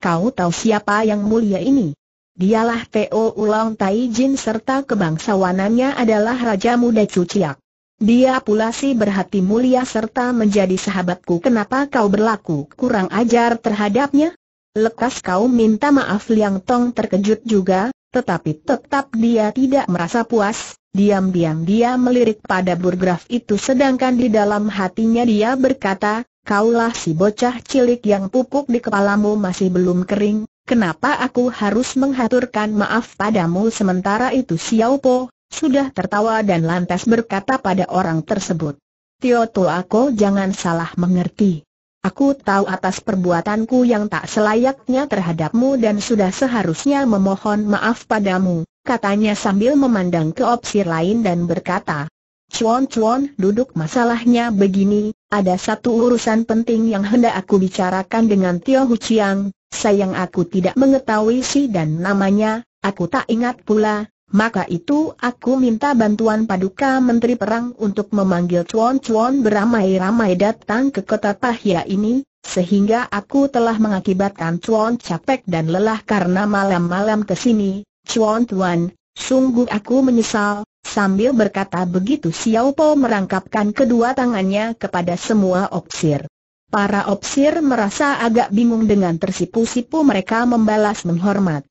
Kau tahu siapa yang mulia ini? Dialah Teo Ulong Tai Jin serta kebangsawanannya adalah Raja Muda Cuciak. Dia pula si berhati mulia serta menjadi sahabatku Kenapa kau berlaku kurang ajar terhadapnya? Lekas kau minta maaf Liang Tong terkejut juga, tetapi tetap dia tidak merasa puas Diam-diam dia melirik pada burgraf itu sedangkan di dalam hatinya dia berkata, Kaulah si bocah cilik yang pupuk di kepalamu masih belum kering, kenapa aku harus menghaturkan maaf padamu sementara itu Xiao Po, sudah tertawa dan lantas berkata pada orang tersebut. Tio aku jangan salah mengerti. Aku tahu atas perbuatanku yang tak selayaknya terhadapmu dan sudah seharusnya memohon maaf padamu katanya sambil memandang ke opsi lain dan berkata, Cuan-cuan duduk masalahnya begini, ada satu urusan penting yang hendak aku bicarakan dengan Tio Hu Chiang, sayang aku tidak mengetahui si dan namanya, aku tak ingat pula, maka itu aku minta bantuan Paduka Menteri Perang untuk memanggil cuan-cuan beramai-ramai datang ke kota Pahya ini, sehingga aku telah mengakibatkan cuan capek dan lelah karena malam-malam kesini. Chuan Tuan, sungguh aku menyesal, sambil berkata begitu Xiao Po merangkapkan kedua tangannya kepada semua opsir. Para opsir merasa agak bingung dengan tersipu-sipu mereka membalas menghormat.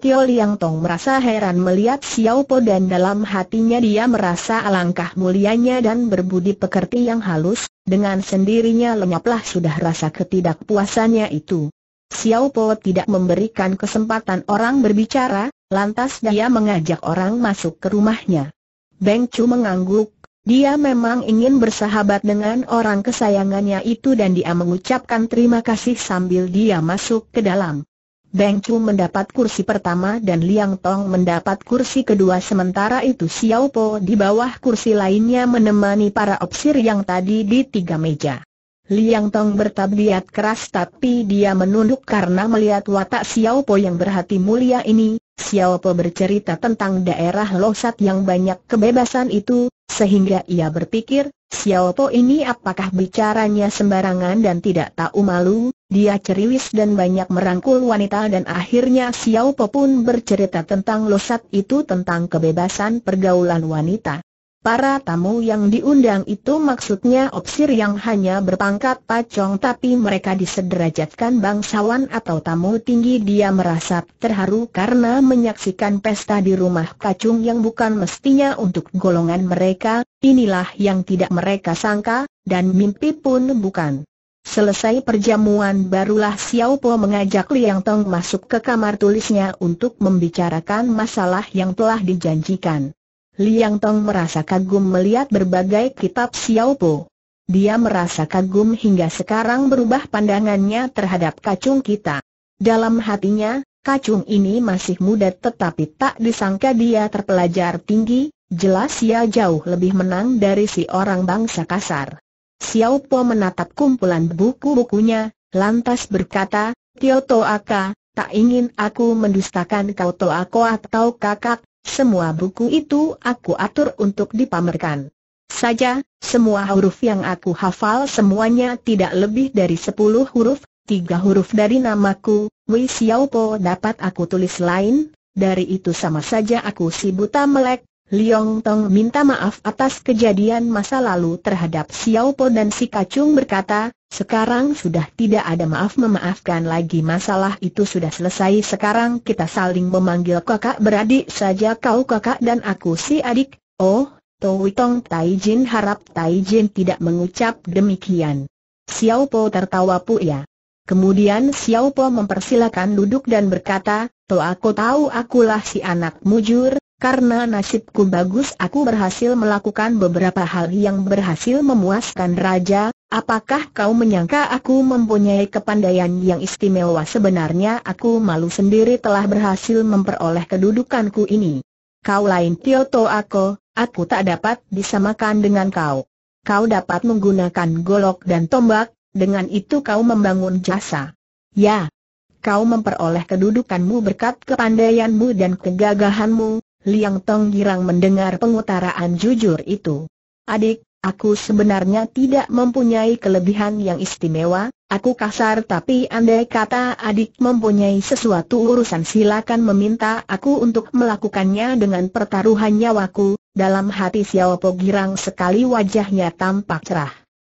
Tio Liang Tong merasa heran melihat Xiao Po dan dalam hatinya dia merasa alangkah mulianya dan berbudi pekerti yang halus, dengan sendirinya lenyaplah sudah rasa ketidakpuasannya itu. Xiao Po tidak memberikan kesempatan orang berbicara, Lantas dia mengajak orang masuk ke rumahnya. Beng Chu mengangguk, dia memang ingin bersahabat dengan orang kesayangannya itu dan dia mengucapkan terima kasih sambil dia masuk ke dalam. Beng Chu mendapat kursi pertama dan Liang Tong mendapat kursi kedua sementara itu Xiao Po di bawah kursi lainnya menemani para opsir yang tadi di tiga meja. Liang Tong bertabiat keras tapi dia menunduk karena melihat watak Xiao Po yang berhati mulia ini, Xiao Po bercerita tentang daerah Losat yang banyak kebebasan itu, sehingga ia berpikir, Xiao Po ini apakah bicaranya sembarangan dan tidak tahu malu, dia ceriwis dan banyak merangkul wanita dan akhirnya Xiao pun bercerita tentang Losat itu tentang kebebasan pergaulan wanita. Para tamu yang diundang itu maksudnya opsir yang hanya berpangkat pacong tapi mereka disederajatkan bangsawan atau tamu tinggi dia merasa terharu karena menyaksikan pesta di rumah kacung yang bukan mestinya untuk golongan mereka, inilah yang tidak mereka sangka, dan mimpi pun bukan. Selesai perjamuan barulah Xiao Po mengajak Liang Tong masuk ke kamar tulisnya untuk membicarakan masalah yang telah dijanjikan. Liang Tong merasa kagum melihat berbagai kitab Xiao Po. Dia merasa kagum hingga sekarang berubah pandangannya terhadap kacung kita. Dalam hatinya, kacung ini masih muda tetapi tak disangka dia terpelajar tinggi, jelas ia jauh lebih menang dari si orang bangsa kasar. Xiao Po menatap kumpulan buku-bukunya, lantas berkata, Tio Toaka, tak ingin aku mendustakan kau Toako atau kakak, semua buku itu aku atur untuk dipamerkan. Saja, semua huruf yang aku hafal semuanya tidak lebih dari sepuluh huruf, tiga huruf dari namaku, Wei Xiaopo dapat aku tulis lain, dari itu sama saja aku si buta melek, Liong Tong minta maaf atas kejadian masa lalu terhadap Xiaopo dan si Kacung berkata, sekarang sudah tidak ada maaf-memaafkan lagi masalah itu sudah selesai Sekarang kita saling memanggil kakak beradik saja kau kakak dan aku si adik Oh, Tong Taijin harap Taijin tidak mengucap demikian Xiao Po tertawa puya Kemudian Xiao Po mempersilakan duduk dan berkata, To aku tahu akulah si anak mujur, karena nasibku bagus aku berhasil melakukan beberapa hal yang berhasil memuaskan raja, Apakah kau menyangka aku mempunyai kepandaian yang istimewa sebenarnya aku malu sendiri telah berhasil memperoleh kedudukanku ini. Kau lain tioto aku, aku tak dapat disamakan dengan kau. Kau dapat menggunakan golok dan tombak, dengan itu kau membangun jasa. Ya, kau memperoleh kedudukanmu berkat kepandaianmu dan kegagahanmu, Liang Tong Girang mendengar pengutaraan jujur itu. Adik, Aku sebenarnya tidak mempunyai kelebihan yang istimewa, aku kasar tapi andai kata adik mempunyai sesuatu urusan silakan meminta aku untuk melakukannya dengan pertaruhan nyawaku, dalam hati Xiao Po girang sekali wajahnya tampak cerah.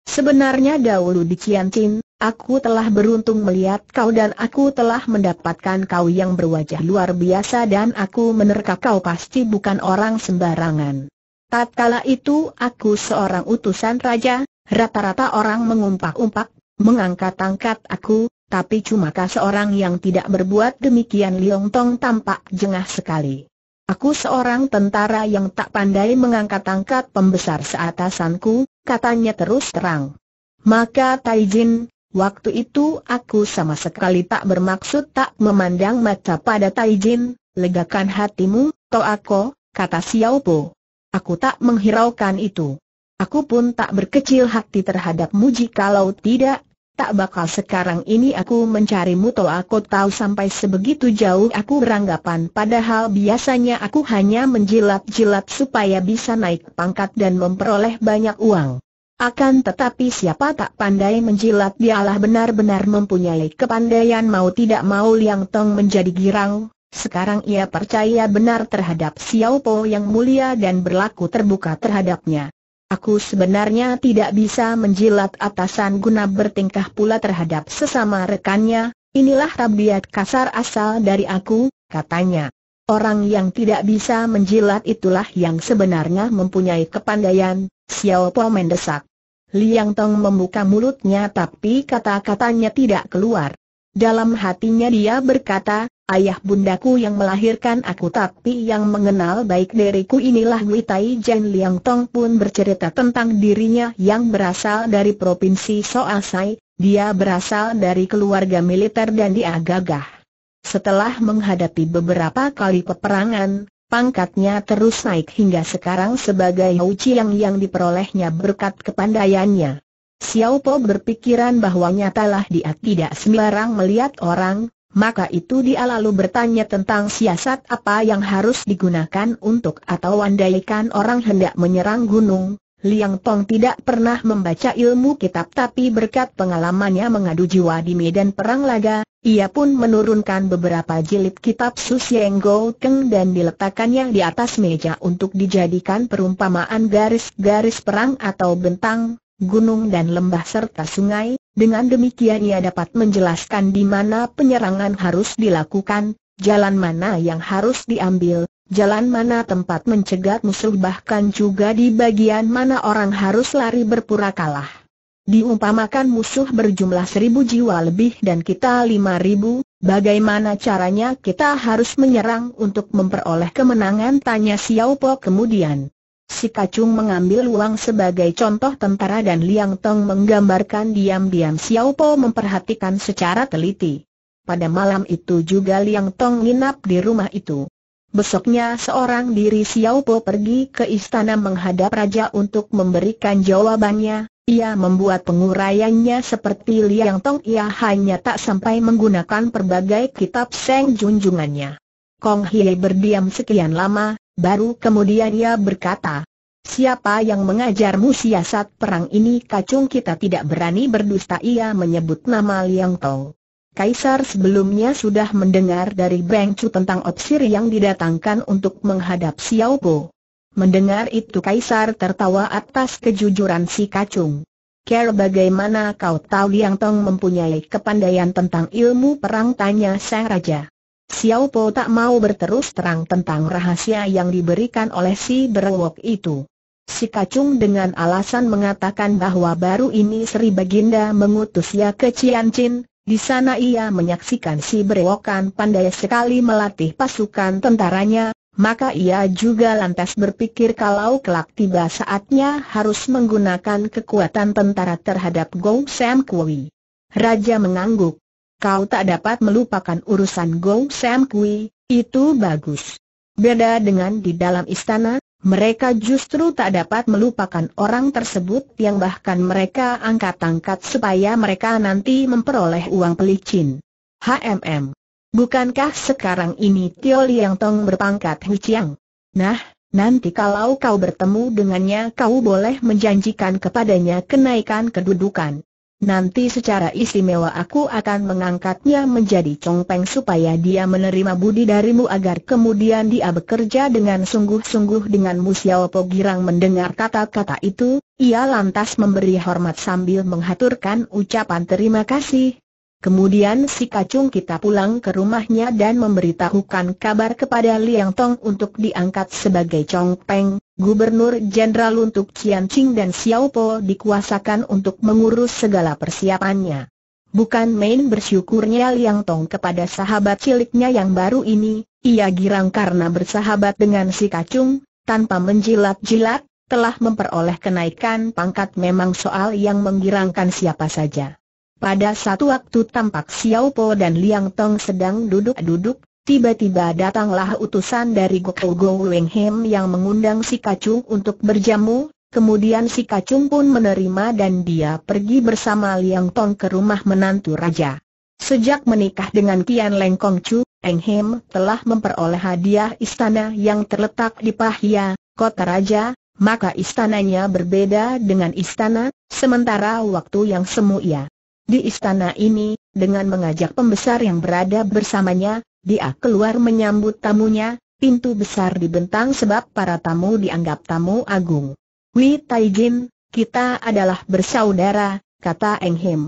Sebenarnya dahulu di Ciancin, aku telah beruntung melihat kau dan aku telah mendapatkan kau yang berwajah luar biasa dan aku menerka kau pasti bukan orang sembarangan. Tatkala itu aku seorang utusan raja, rata-rata orang mengumpak-umpak, mengangkat-angkat aku, tapi cumakah seorang yang tidak berbuat demikian Liong Tong tampak jengah sekali. Aku seorang tentara yang tak pandai mengangkat-angkat pembesar seatasanku, katanya terus terang. Maka Taijin, waktu itu aku sama sekali tak bermaksud tak memandang mata pada Taijin, legakan hatimu, Toako, kata Xiao Po. Aku tak menghiraukan itu. Aku pun tak berkecil hati terhadapmu jikalau tidak, tak bakal sekarang ini aku mencarimu toh aku tahu sampai sebegitu jauh aku beranggapan padahal biasanya aku hanya menjilat-jilat supaya bisa naik pangkat dan memperoleh banyak uang. Akan tetapi siapa tak pandai menjilat dialah benar-benar mempunyai kepandaian mau tidak mau Liang Tong menjadi girang, sekarang ia percaya benar terhadap Xiao Po yang mulia dan berlaku terbuka terhadapnya. Aku sebenarnya tidak bisa menjilat atasan guna bertingkah pula terhadap sesama rekannya, inilah tabiat kasar asal dari aku, katanya. Orang yang tidak bisa menjilat itulah yang sebenarnya mempunyai kepandaian, Xiao Po mendesak. Liang Tong membuka mulutnya tapi kata-katanya tidak keluar. Dalam hatinya dia berkata, Ayah bundaku yang melahirkan aku tapi yang mengenal baik diriku inilah Gui Tai Jen Liang Tong pun bercerita tentang dirinya yang berasal dari Provinsi Soasai, dia berasal dari keluarga militer dan dia gagah. Setelah menghadapi beberapa kali peperangan, pangkatnya terus naik hingga sekarang sebagai Hou Chiang yang diperolehnya berkat kepandaiannya. Xiao Po berpikiran bahwa nyatalah dia tidak sembarang melihat orang, maka itu dia lalu bertanya tentang siasat apa yang harus digunakan untuk atau andaikan orang hendak menyerang gunung. Liang Tong tidak pernah membaca ilmu kitab tapi berkat pengalamannya mengadu jiwa di medan perang laga, ia pun menurunkan beberapa jilid kitab Su Sieng Go Keng dan diletakkannya di atas meja untuk dijadikan perumpamaan garis-garis perang atau bentang, gunung dan lembah serta sungai, dengan demikian ia dapat menjelaskan di mana penyerangan harus dilakukan, jalan mana yang harus diambil, jalan mana tempat mencegat musuh bahkan juga di bagian mana orang harus lari berpura kalah. Diumpamakan musuh berjumlah seribu jiwa lebih dan kita lima ribu, bagaimana caranya kita harus menyerang untuk memperoleh kemenangan tanya Xiao Po kemudian. Si Kacung mengambil uang sebagai contoh tentara dan Liang Tong menggambarkan diam-diam Xiao Po memperhatikan secara teliti. Pada malam itu juga Liang Tong nginap di rumah itu. Besoknya seorang diri Xiao Po pergi ke istana menghadap raja untuk memberikan jawabannya. Ia membuat penguraiannya seperti Liang Tong ia hanya tak sampai menggunakan berbagai kitab seng junjungannya. Kong Hie berdiam sekian lama, Baru kemudian ia berkata, Siapa yang mengajarmu siasat perang ini kacung kita tidak berani berdusta ia menyebut nama Liang Tong. Kaisar sebelumnya sudah mendengar dari Beng Chu tentang opsir yang didatangkan untuk menghadap Xiao Po. Mendengar itu Kaisar tertawa atas kejujuran si kacung. Care bagaimana kau tahu Liang Tong mempunyai kepandaian tentang ilmu perang tanya sang raja. Xiao Po tak mau berterus terang tentang rahasia yang diberikan oleh si berewok itu. Si Kacung dengan alasan mengatakan bahwa baru ini Sri Baginda mengutus ia ya ke Ciancin, di sana ia menyaksikan si berewokan pandai sekali melatih pasukan tentaranya, maka ia juga lantas berpikir kalau kelak tiba saatnya harus menggunakan kekuatan tentara terhadap Gong Sam Kui. Raja mengangguk kau tak dapat melupakan urusan Go Sam Kui, itu bagus. Beda dengan di dalam istana, mereka justru tak dapat melupakan orang tersebut yang bahkan mereka angkat-angkat supaya mereka nanti memperoleh uang pelicin. HMM. Bukankah sekarang ini Tio Liang Tong berpangkat Hu Chiang? Nah, nanti kalau kau bertemu dengannya kau boleh menjanjikan kepadanya kenaikan kedudukan. Nanti secara istimewa aku akan mengangkatnya menjadi congpeng supaya dia menerima budi darimu agar kemudian dia bekerja dengan sungguh-sungguh dengan Musiao Girang mendengar kata-kata itu, ia lantas memberi hormat sambil menghaturkan ucapan terima kasih, Kemudian si kacung kita pulang ke rumahnya dan memberitahukan kabar kepada Liang Tong untuk diangkat sebagai Chong Peng, Gubernur Jenderal untuk Qian Qing dan Xiao Po dikuasakan untuk mengurus segala persiapannya. Bukan main bersyukurnya Liang Tong kepada sahabat ciliknya yang baru ini, ia girang karena bersahabat dengan si kacung, tanpa menjilat-jilat, telah memperoleh kenaikan pangkat memang soal yang menggirangkan siapa saja. Pada satu waktu tampak Xiao Po dan Liang Tong sedang duduk-duduk, tiba-tiba datanglah utusan dari Goku Go Weng Hem yang mengundang si Kacung untuk berjamu, kemudian si Kacung pun menerima dan dia pergi bersama Liang Tong ke rumah menantu raja. Sejak menikah dengan Tian Leng Kong Chu, Eng Hem telah memperoleh hadiah istana yang terletak di Pahia, kota raja, maka istananya berbeda dengan istana, sementara waktu yang semu ia di istana ini, dengan mengajak pembesar yang berada bersamanya, dia keluar menyambut tamunya, pintu besar dibentang sebab para tamu dianggap tamu agung. Wei Taijin, kita adalah bersaudara, kata Eng Him.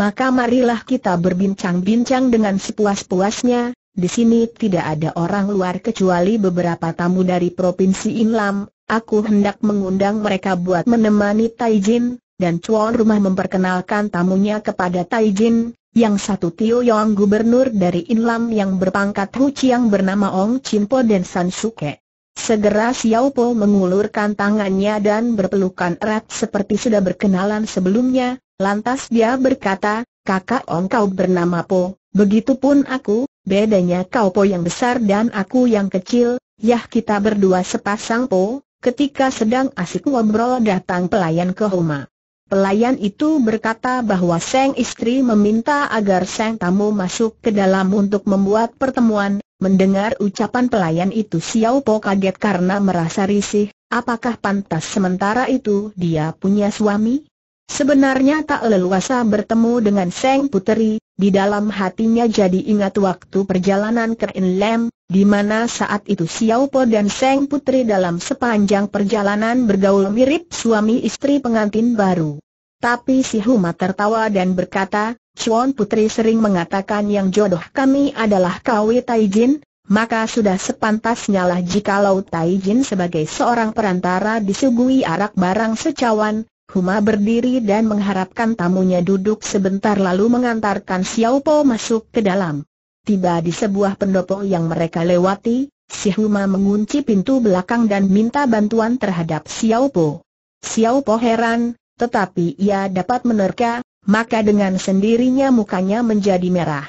Maka marilah kita berbincang-bincang dengan sepuas-puasnya, di sini tidak ada orang luar kecuali beberapa tamu dari Provinsi Inlam, aku hendak mengundang mereka buat menemani Taijin, dan cuan rumah memperkenalkan tamunya kepada Tai Jin, yang satu Tio Yong gubernur dari Inlam yang berpangkat Hu Chiang bernama Ong Chinpo dan San Suke. Segera Xiao Po mengulurkan tangannya dan berpelukan erat seperti sudah berkenalan sebelumnya, lantas dia berkata, kakak Ong kau bernama Po, begitupun aku, bedanya kau Po yang besar dan aku yang kecil, yah kita berdua sepasang Po, Ketika sedang asik ngobrol datang pelayan ke rumah. Pelayan itu berkata bahwa Seng istri meminta agar Seng tamu masuk ke dalam untuk membuat pertemuan. Mendengar ucapan pelayan itu Xiao Po kaget karena merasa risih, apakah pantas sementara itu dia punya suami? Sebenarnya tak leluasa bertemu dengan Seng Puteri, di dalam hatinya jadi ingat waktu perjalanan ke Inlem, di mana saat itu Xiao Po dan Seng Putri dalam sepanjang perjalanan bergaul mirip suami istri pengantin baru. Tapi si Huma tertawa dan berkata, Chuan Putri sering mengatakan yang jodoh kami adalah Kawi Taijin, maka sudah sepantasnya lah jikalau Taijin sebagai seorang perantara disuguhi arak barang secawan, Huma berdiri dan mengharapkan tamunya duduk sebentar lalu mengantarkan Xiao Po masuk ke dalam. Tiba di sebuah pendopo yang mereka lewati, si Huma mengunci pintu belakang dan minta bantuan terhadap Xiao Po. Xiao Po heran, tetapi ia dapat menerka, maka dengan sendirinya mukanya menjadi merah.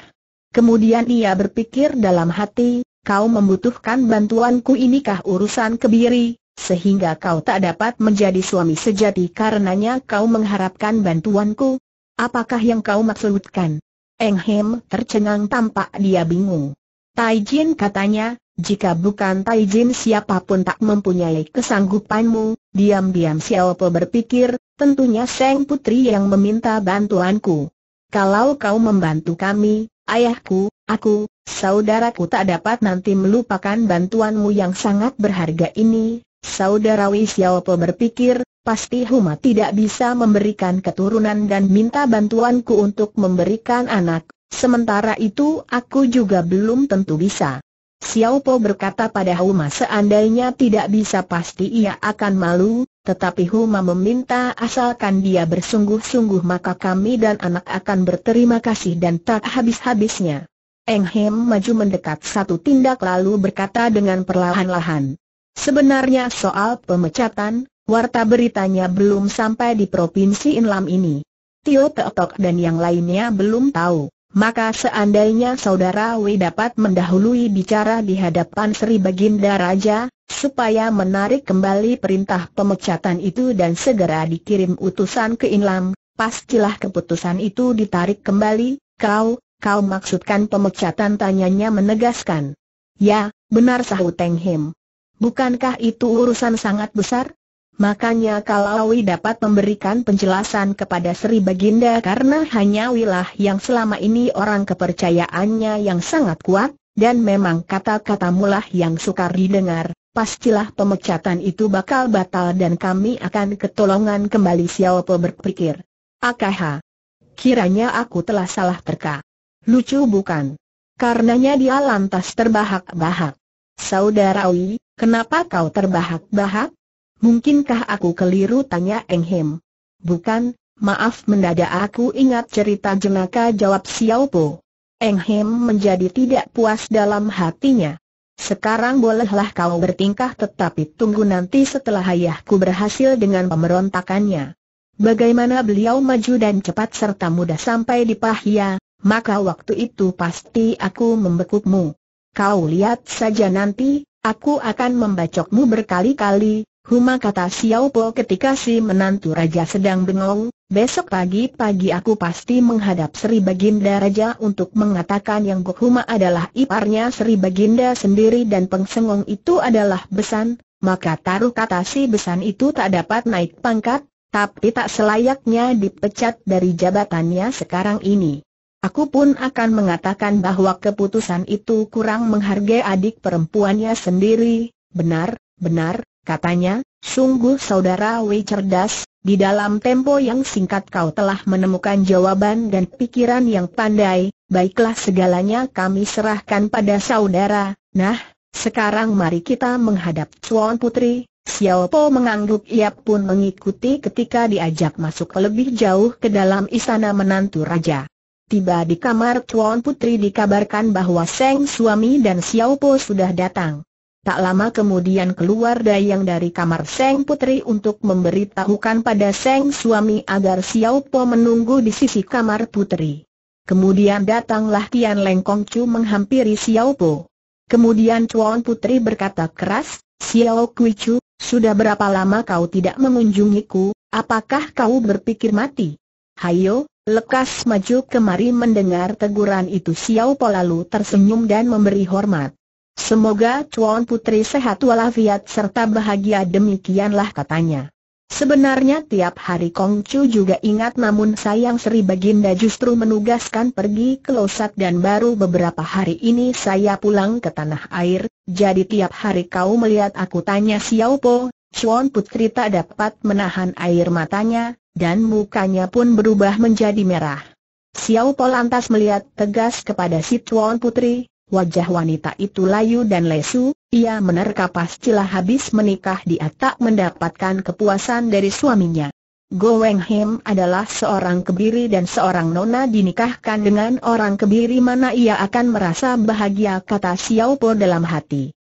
Kemudian ia berpikir dalam hati, kau membutuhkan bantuanku inikah urusan kebiri, sehingga kau tak dapat menjadi suami sejati karenanya kau mengharapkan bantuanku? Apakah yang kau maksudkan? Eng Hem tercengang tampak dia bingung. Tai Jin katanya, jika bukan Tai Jin siapapun tak mempunyai kesanggupanmu, diam-diam Xiao Po berpikir, tentunya Seng Putri yang meminta bantuanku. Kalau kau membantu kami, ayahku, aku, saudaraku tak dapat nanti melupakan bantuanmu yang sangat berharga ini, Saudara Wei Po berpikir, pasti Huma tidak bisa memberikan keturunan dan minta bantuanku untuk memberikan anak, sementara itu aku juga belum tentu bisa. Xiao Po berkata pada Huma seandainya tidak bisa pasti ia akan malu, tetapi Huma meminta asalkan dia bersungguh-sungguh maka kami dan anak akan berterima kasih dan tak habis-habisnya. Eng Hem maju mendekat satu tindak lalu berkata dengan perlahan-lahan. Sebenarnya soal pemecatan, warta beritanya belum sampai di Provinsi Inlam ini. Tio Teotok dan yang lainnya belum tahu. Maka seandainya Saudara Wei dapat mendahului bicara di hadapan Sri Baginda Raja, supaya menarik kembali perintah pemecatan itu dan segera dikirim utusan ke Inlam, pastilah keputusan itu ditarik kembali, kau, kau maksudkan pemecatan tanyanya menegaskan. Ya, benar sahut Teng Him. Bukankah itu urusan sangat besar? Makanya kalau Wi dapat memberikan penjelasan kepada Sri Baginda karena hanya wilah yang selama ini orang kepercayaannya yang sangat kuat, dan memang kata-kata mulah yang sukar didengar, pastilah pemecatan itu bakal batal dan kami akan ketolongan kembali siapa berpikir. Akaha. Kiranya aku telah salah terka. Lucu bukan? Karenanya dia lantas terbahak-bahak. Saudara Wi, Kenapa kau terbahak-bahak? Mungkinkah aku keliru tanya Enghem? Bukan, maaf mendadak aku ingat cerita jenaka jawab Xiao Eng Enghem menjadi tidak puas dalam hatinya. Sekarang bolehlah kau bertingkah tetapi tunggu nanti setelah ayahku berhasil dengan pemberontakannya. Bagaimana beliau maju dan cepat serta mudah sampai di pahia, maka waktu itu pasti aku membekukmu. Kau lihat saja nanti, Aku akan membacokmu berkali-kali, Huma kata Xiao Po ketika si menantu raja sedang bengong, besok pagi-pagi aku pasti menghadap Sri Baginda Raja untuk mengatakan yang Gok Huma adalah iparnya Sri Baginda sendiri dan Pengsengong itu adalah besan, maka taruh kata si besan itu tak dapat naik pangkat, tapi tak selayaknya dipecat dari jabatannya sekarang ini. Aku pun akan mengatakan bahwa keputusan itu kurang menghargai adik perempuannya sendiri, benar, benar, katanya, sungguh saudara Wei cerdas, di dalam tempo yang singkat kau telah menemukan jawaban dan pikiran yang pandai, baiklah segalanya kami serahkan pada saudara, nah, sekarang mari kita menghadap Chuan Putri, Xiao Po mengangguk ia pun mengikuti ketika diajak masuk lebih jauh ke dalam istana menantu raja tiba di kamar Tuan Putri dikabarkan bahwa Seng suami dan Xiao Po sudah datang. Tak lama kemudian keluar Dayang dari kamar Seng Putri untuk memberitahukan pada Seng suami agar Xiao Po menunggu di sisi kamar Putri. Kemudian datanglah Tian Leng Kong Chu menghampiri Xiao Po. Kemudian Tuan Putri berkata keras, Xiao Kui Chu, sudah berapa lama kau tidak mengunjungiku, apakah kau berpikir mati? Hayo, Lekas maju kemari mendengar teguran itu Xiao Po lalu tersenyum dan memberi hormat. Semoga Chuan Putri sehat walafiat serta bahagia demikianlah katanya. Sebenarnya tiap hari Kong Chu juga ingat namun sayang Sri Baginda justru menugaskan pergi ke Losat dan baru beberapa hari ini saya pulang ke tanah air, jadi tiap hari kau melihat aku tanya Xiao Po, Chuan Putri tak dapat menahan air matanya, dan mukanya pun berubah menjadi merah. Xiao Po lantas melihat tegas kepada si Tuan Putri, wajah wanita itu layu dan lesu, ia menerka pastilah habis menikah dia tak mendapatkan kepuasan dari suaminya. Go Weng Him adalah seorang kebiri dan seorang nona dinikahkan dengan orang kebiri mana ia akan merasa bahagia kata Xiao Po dalam hati.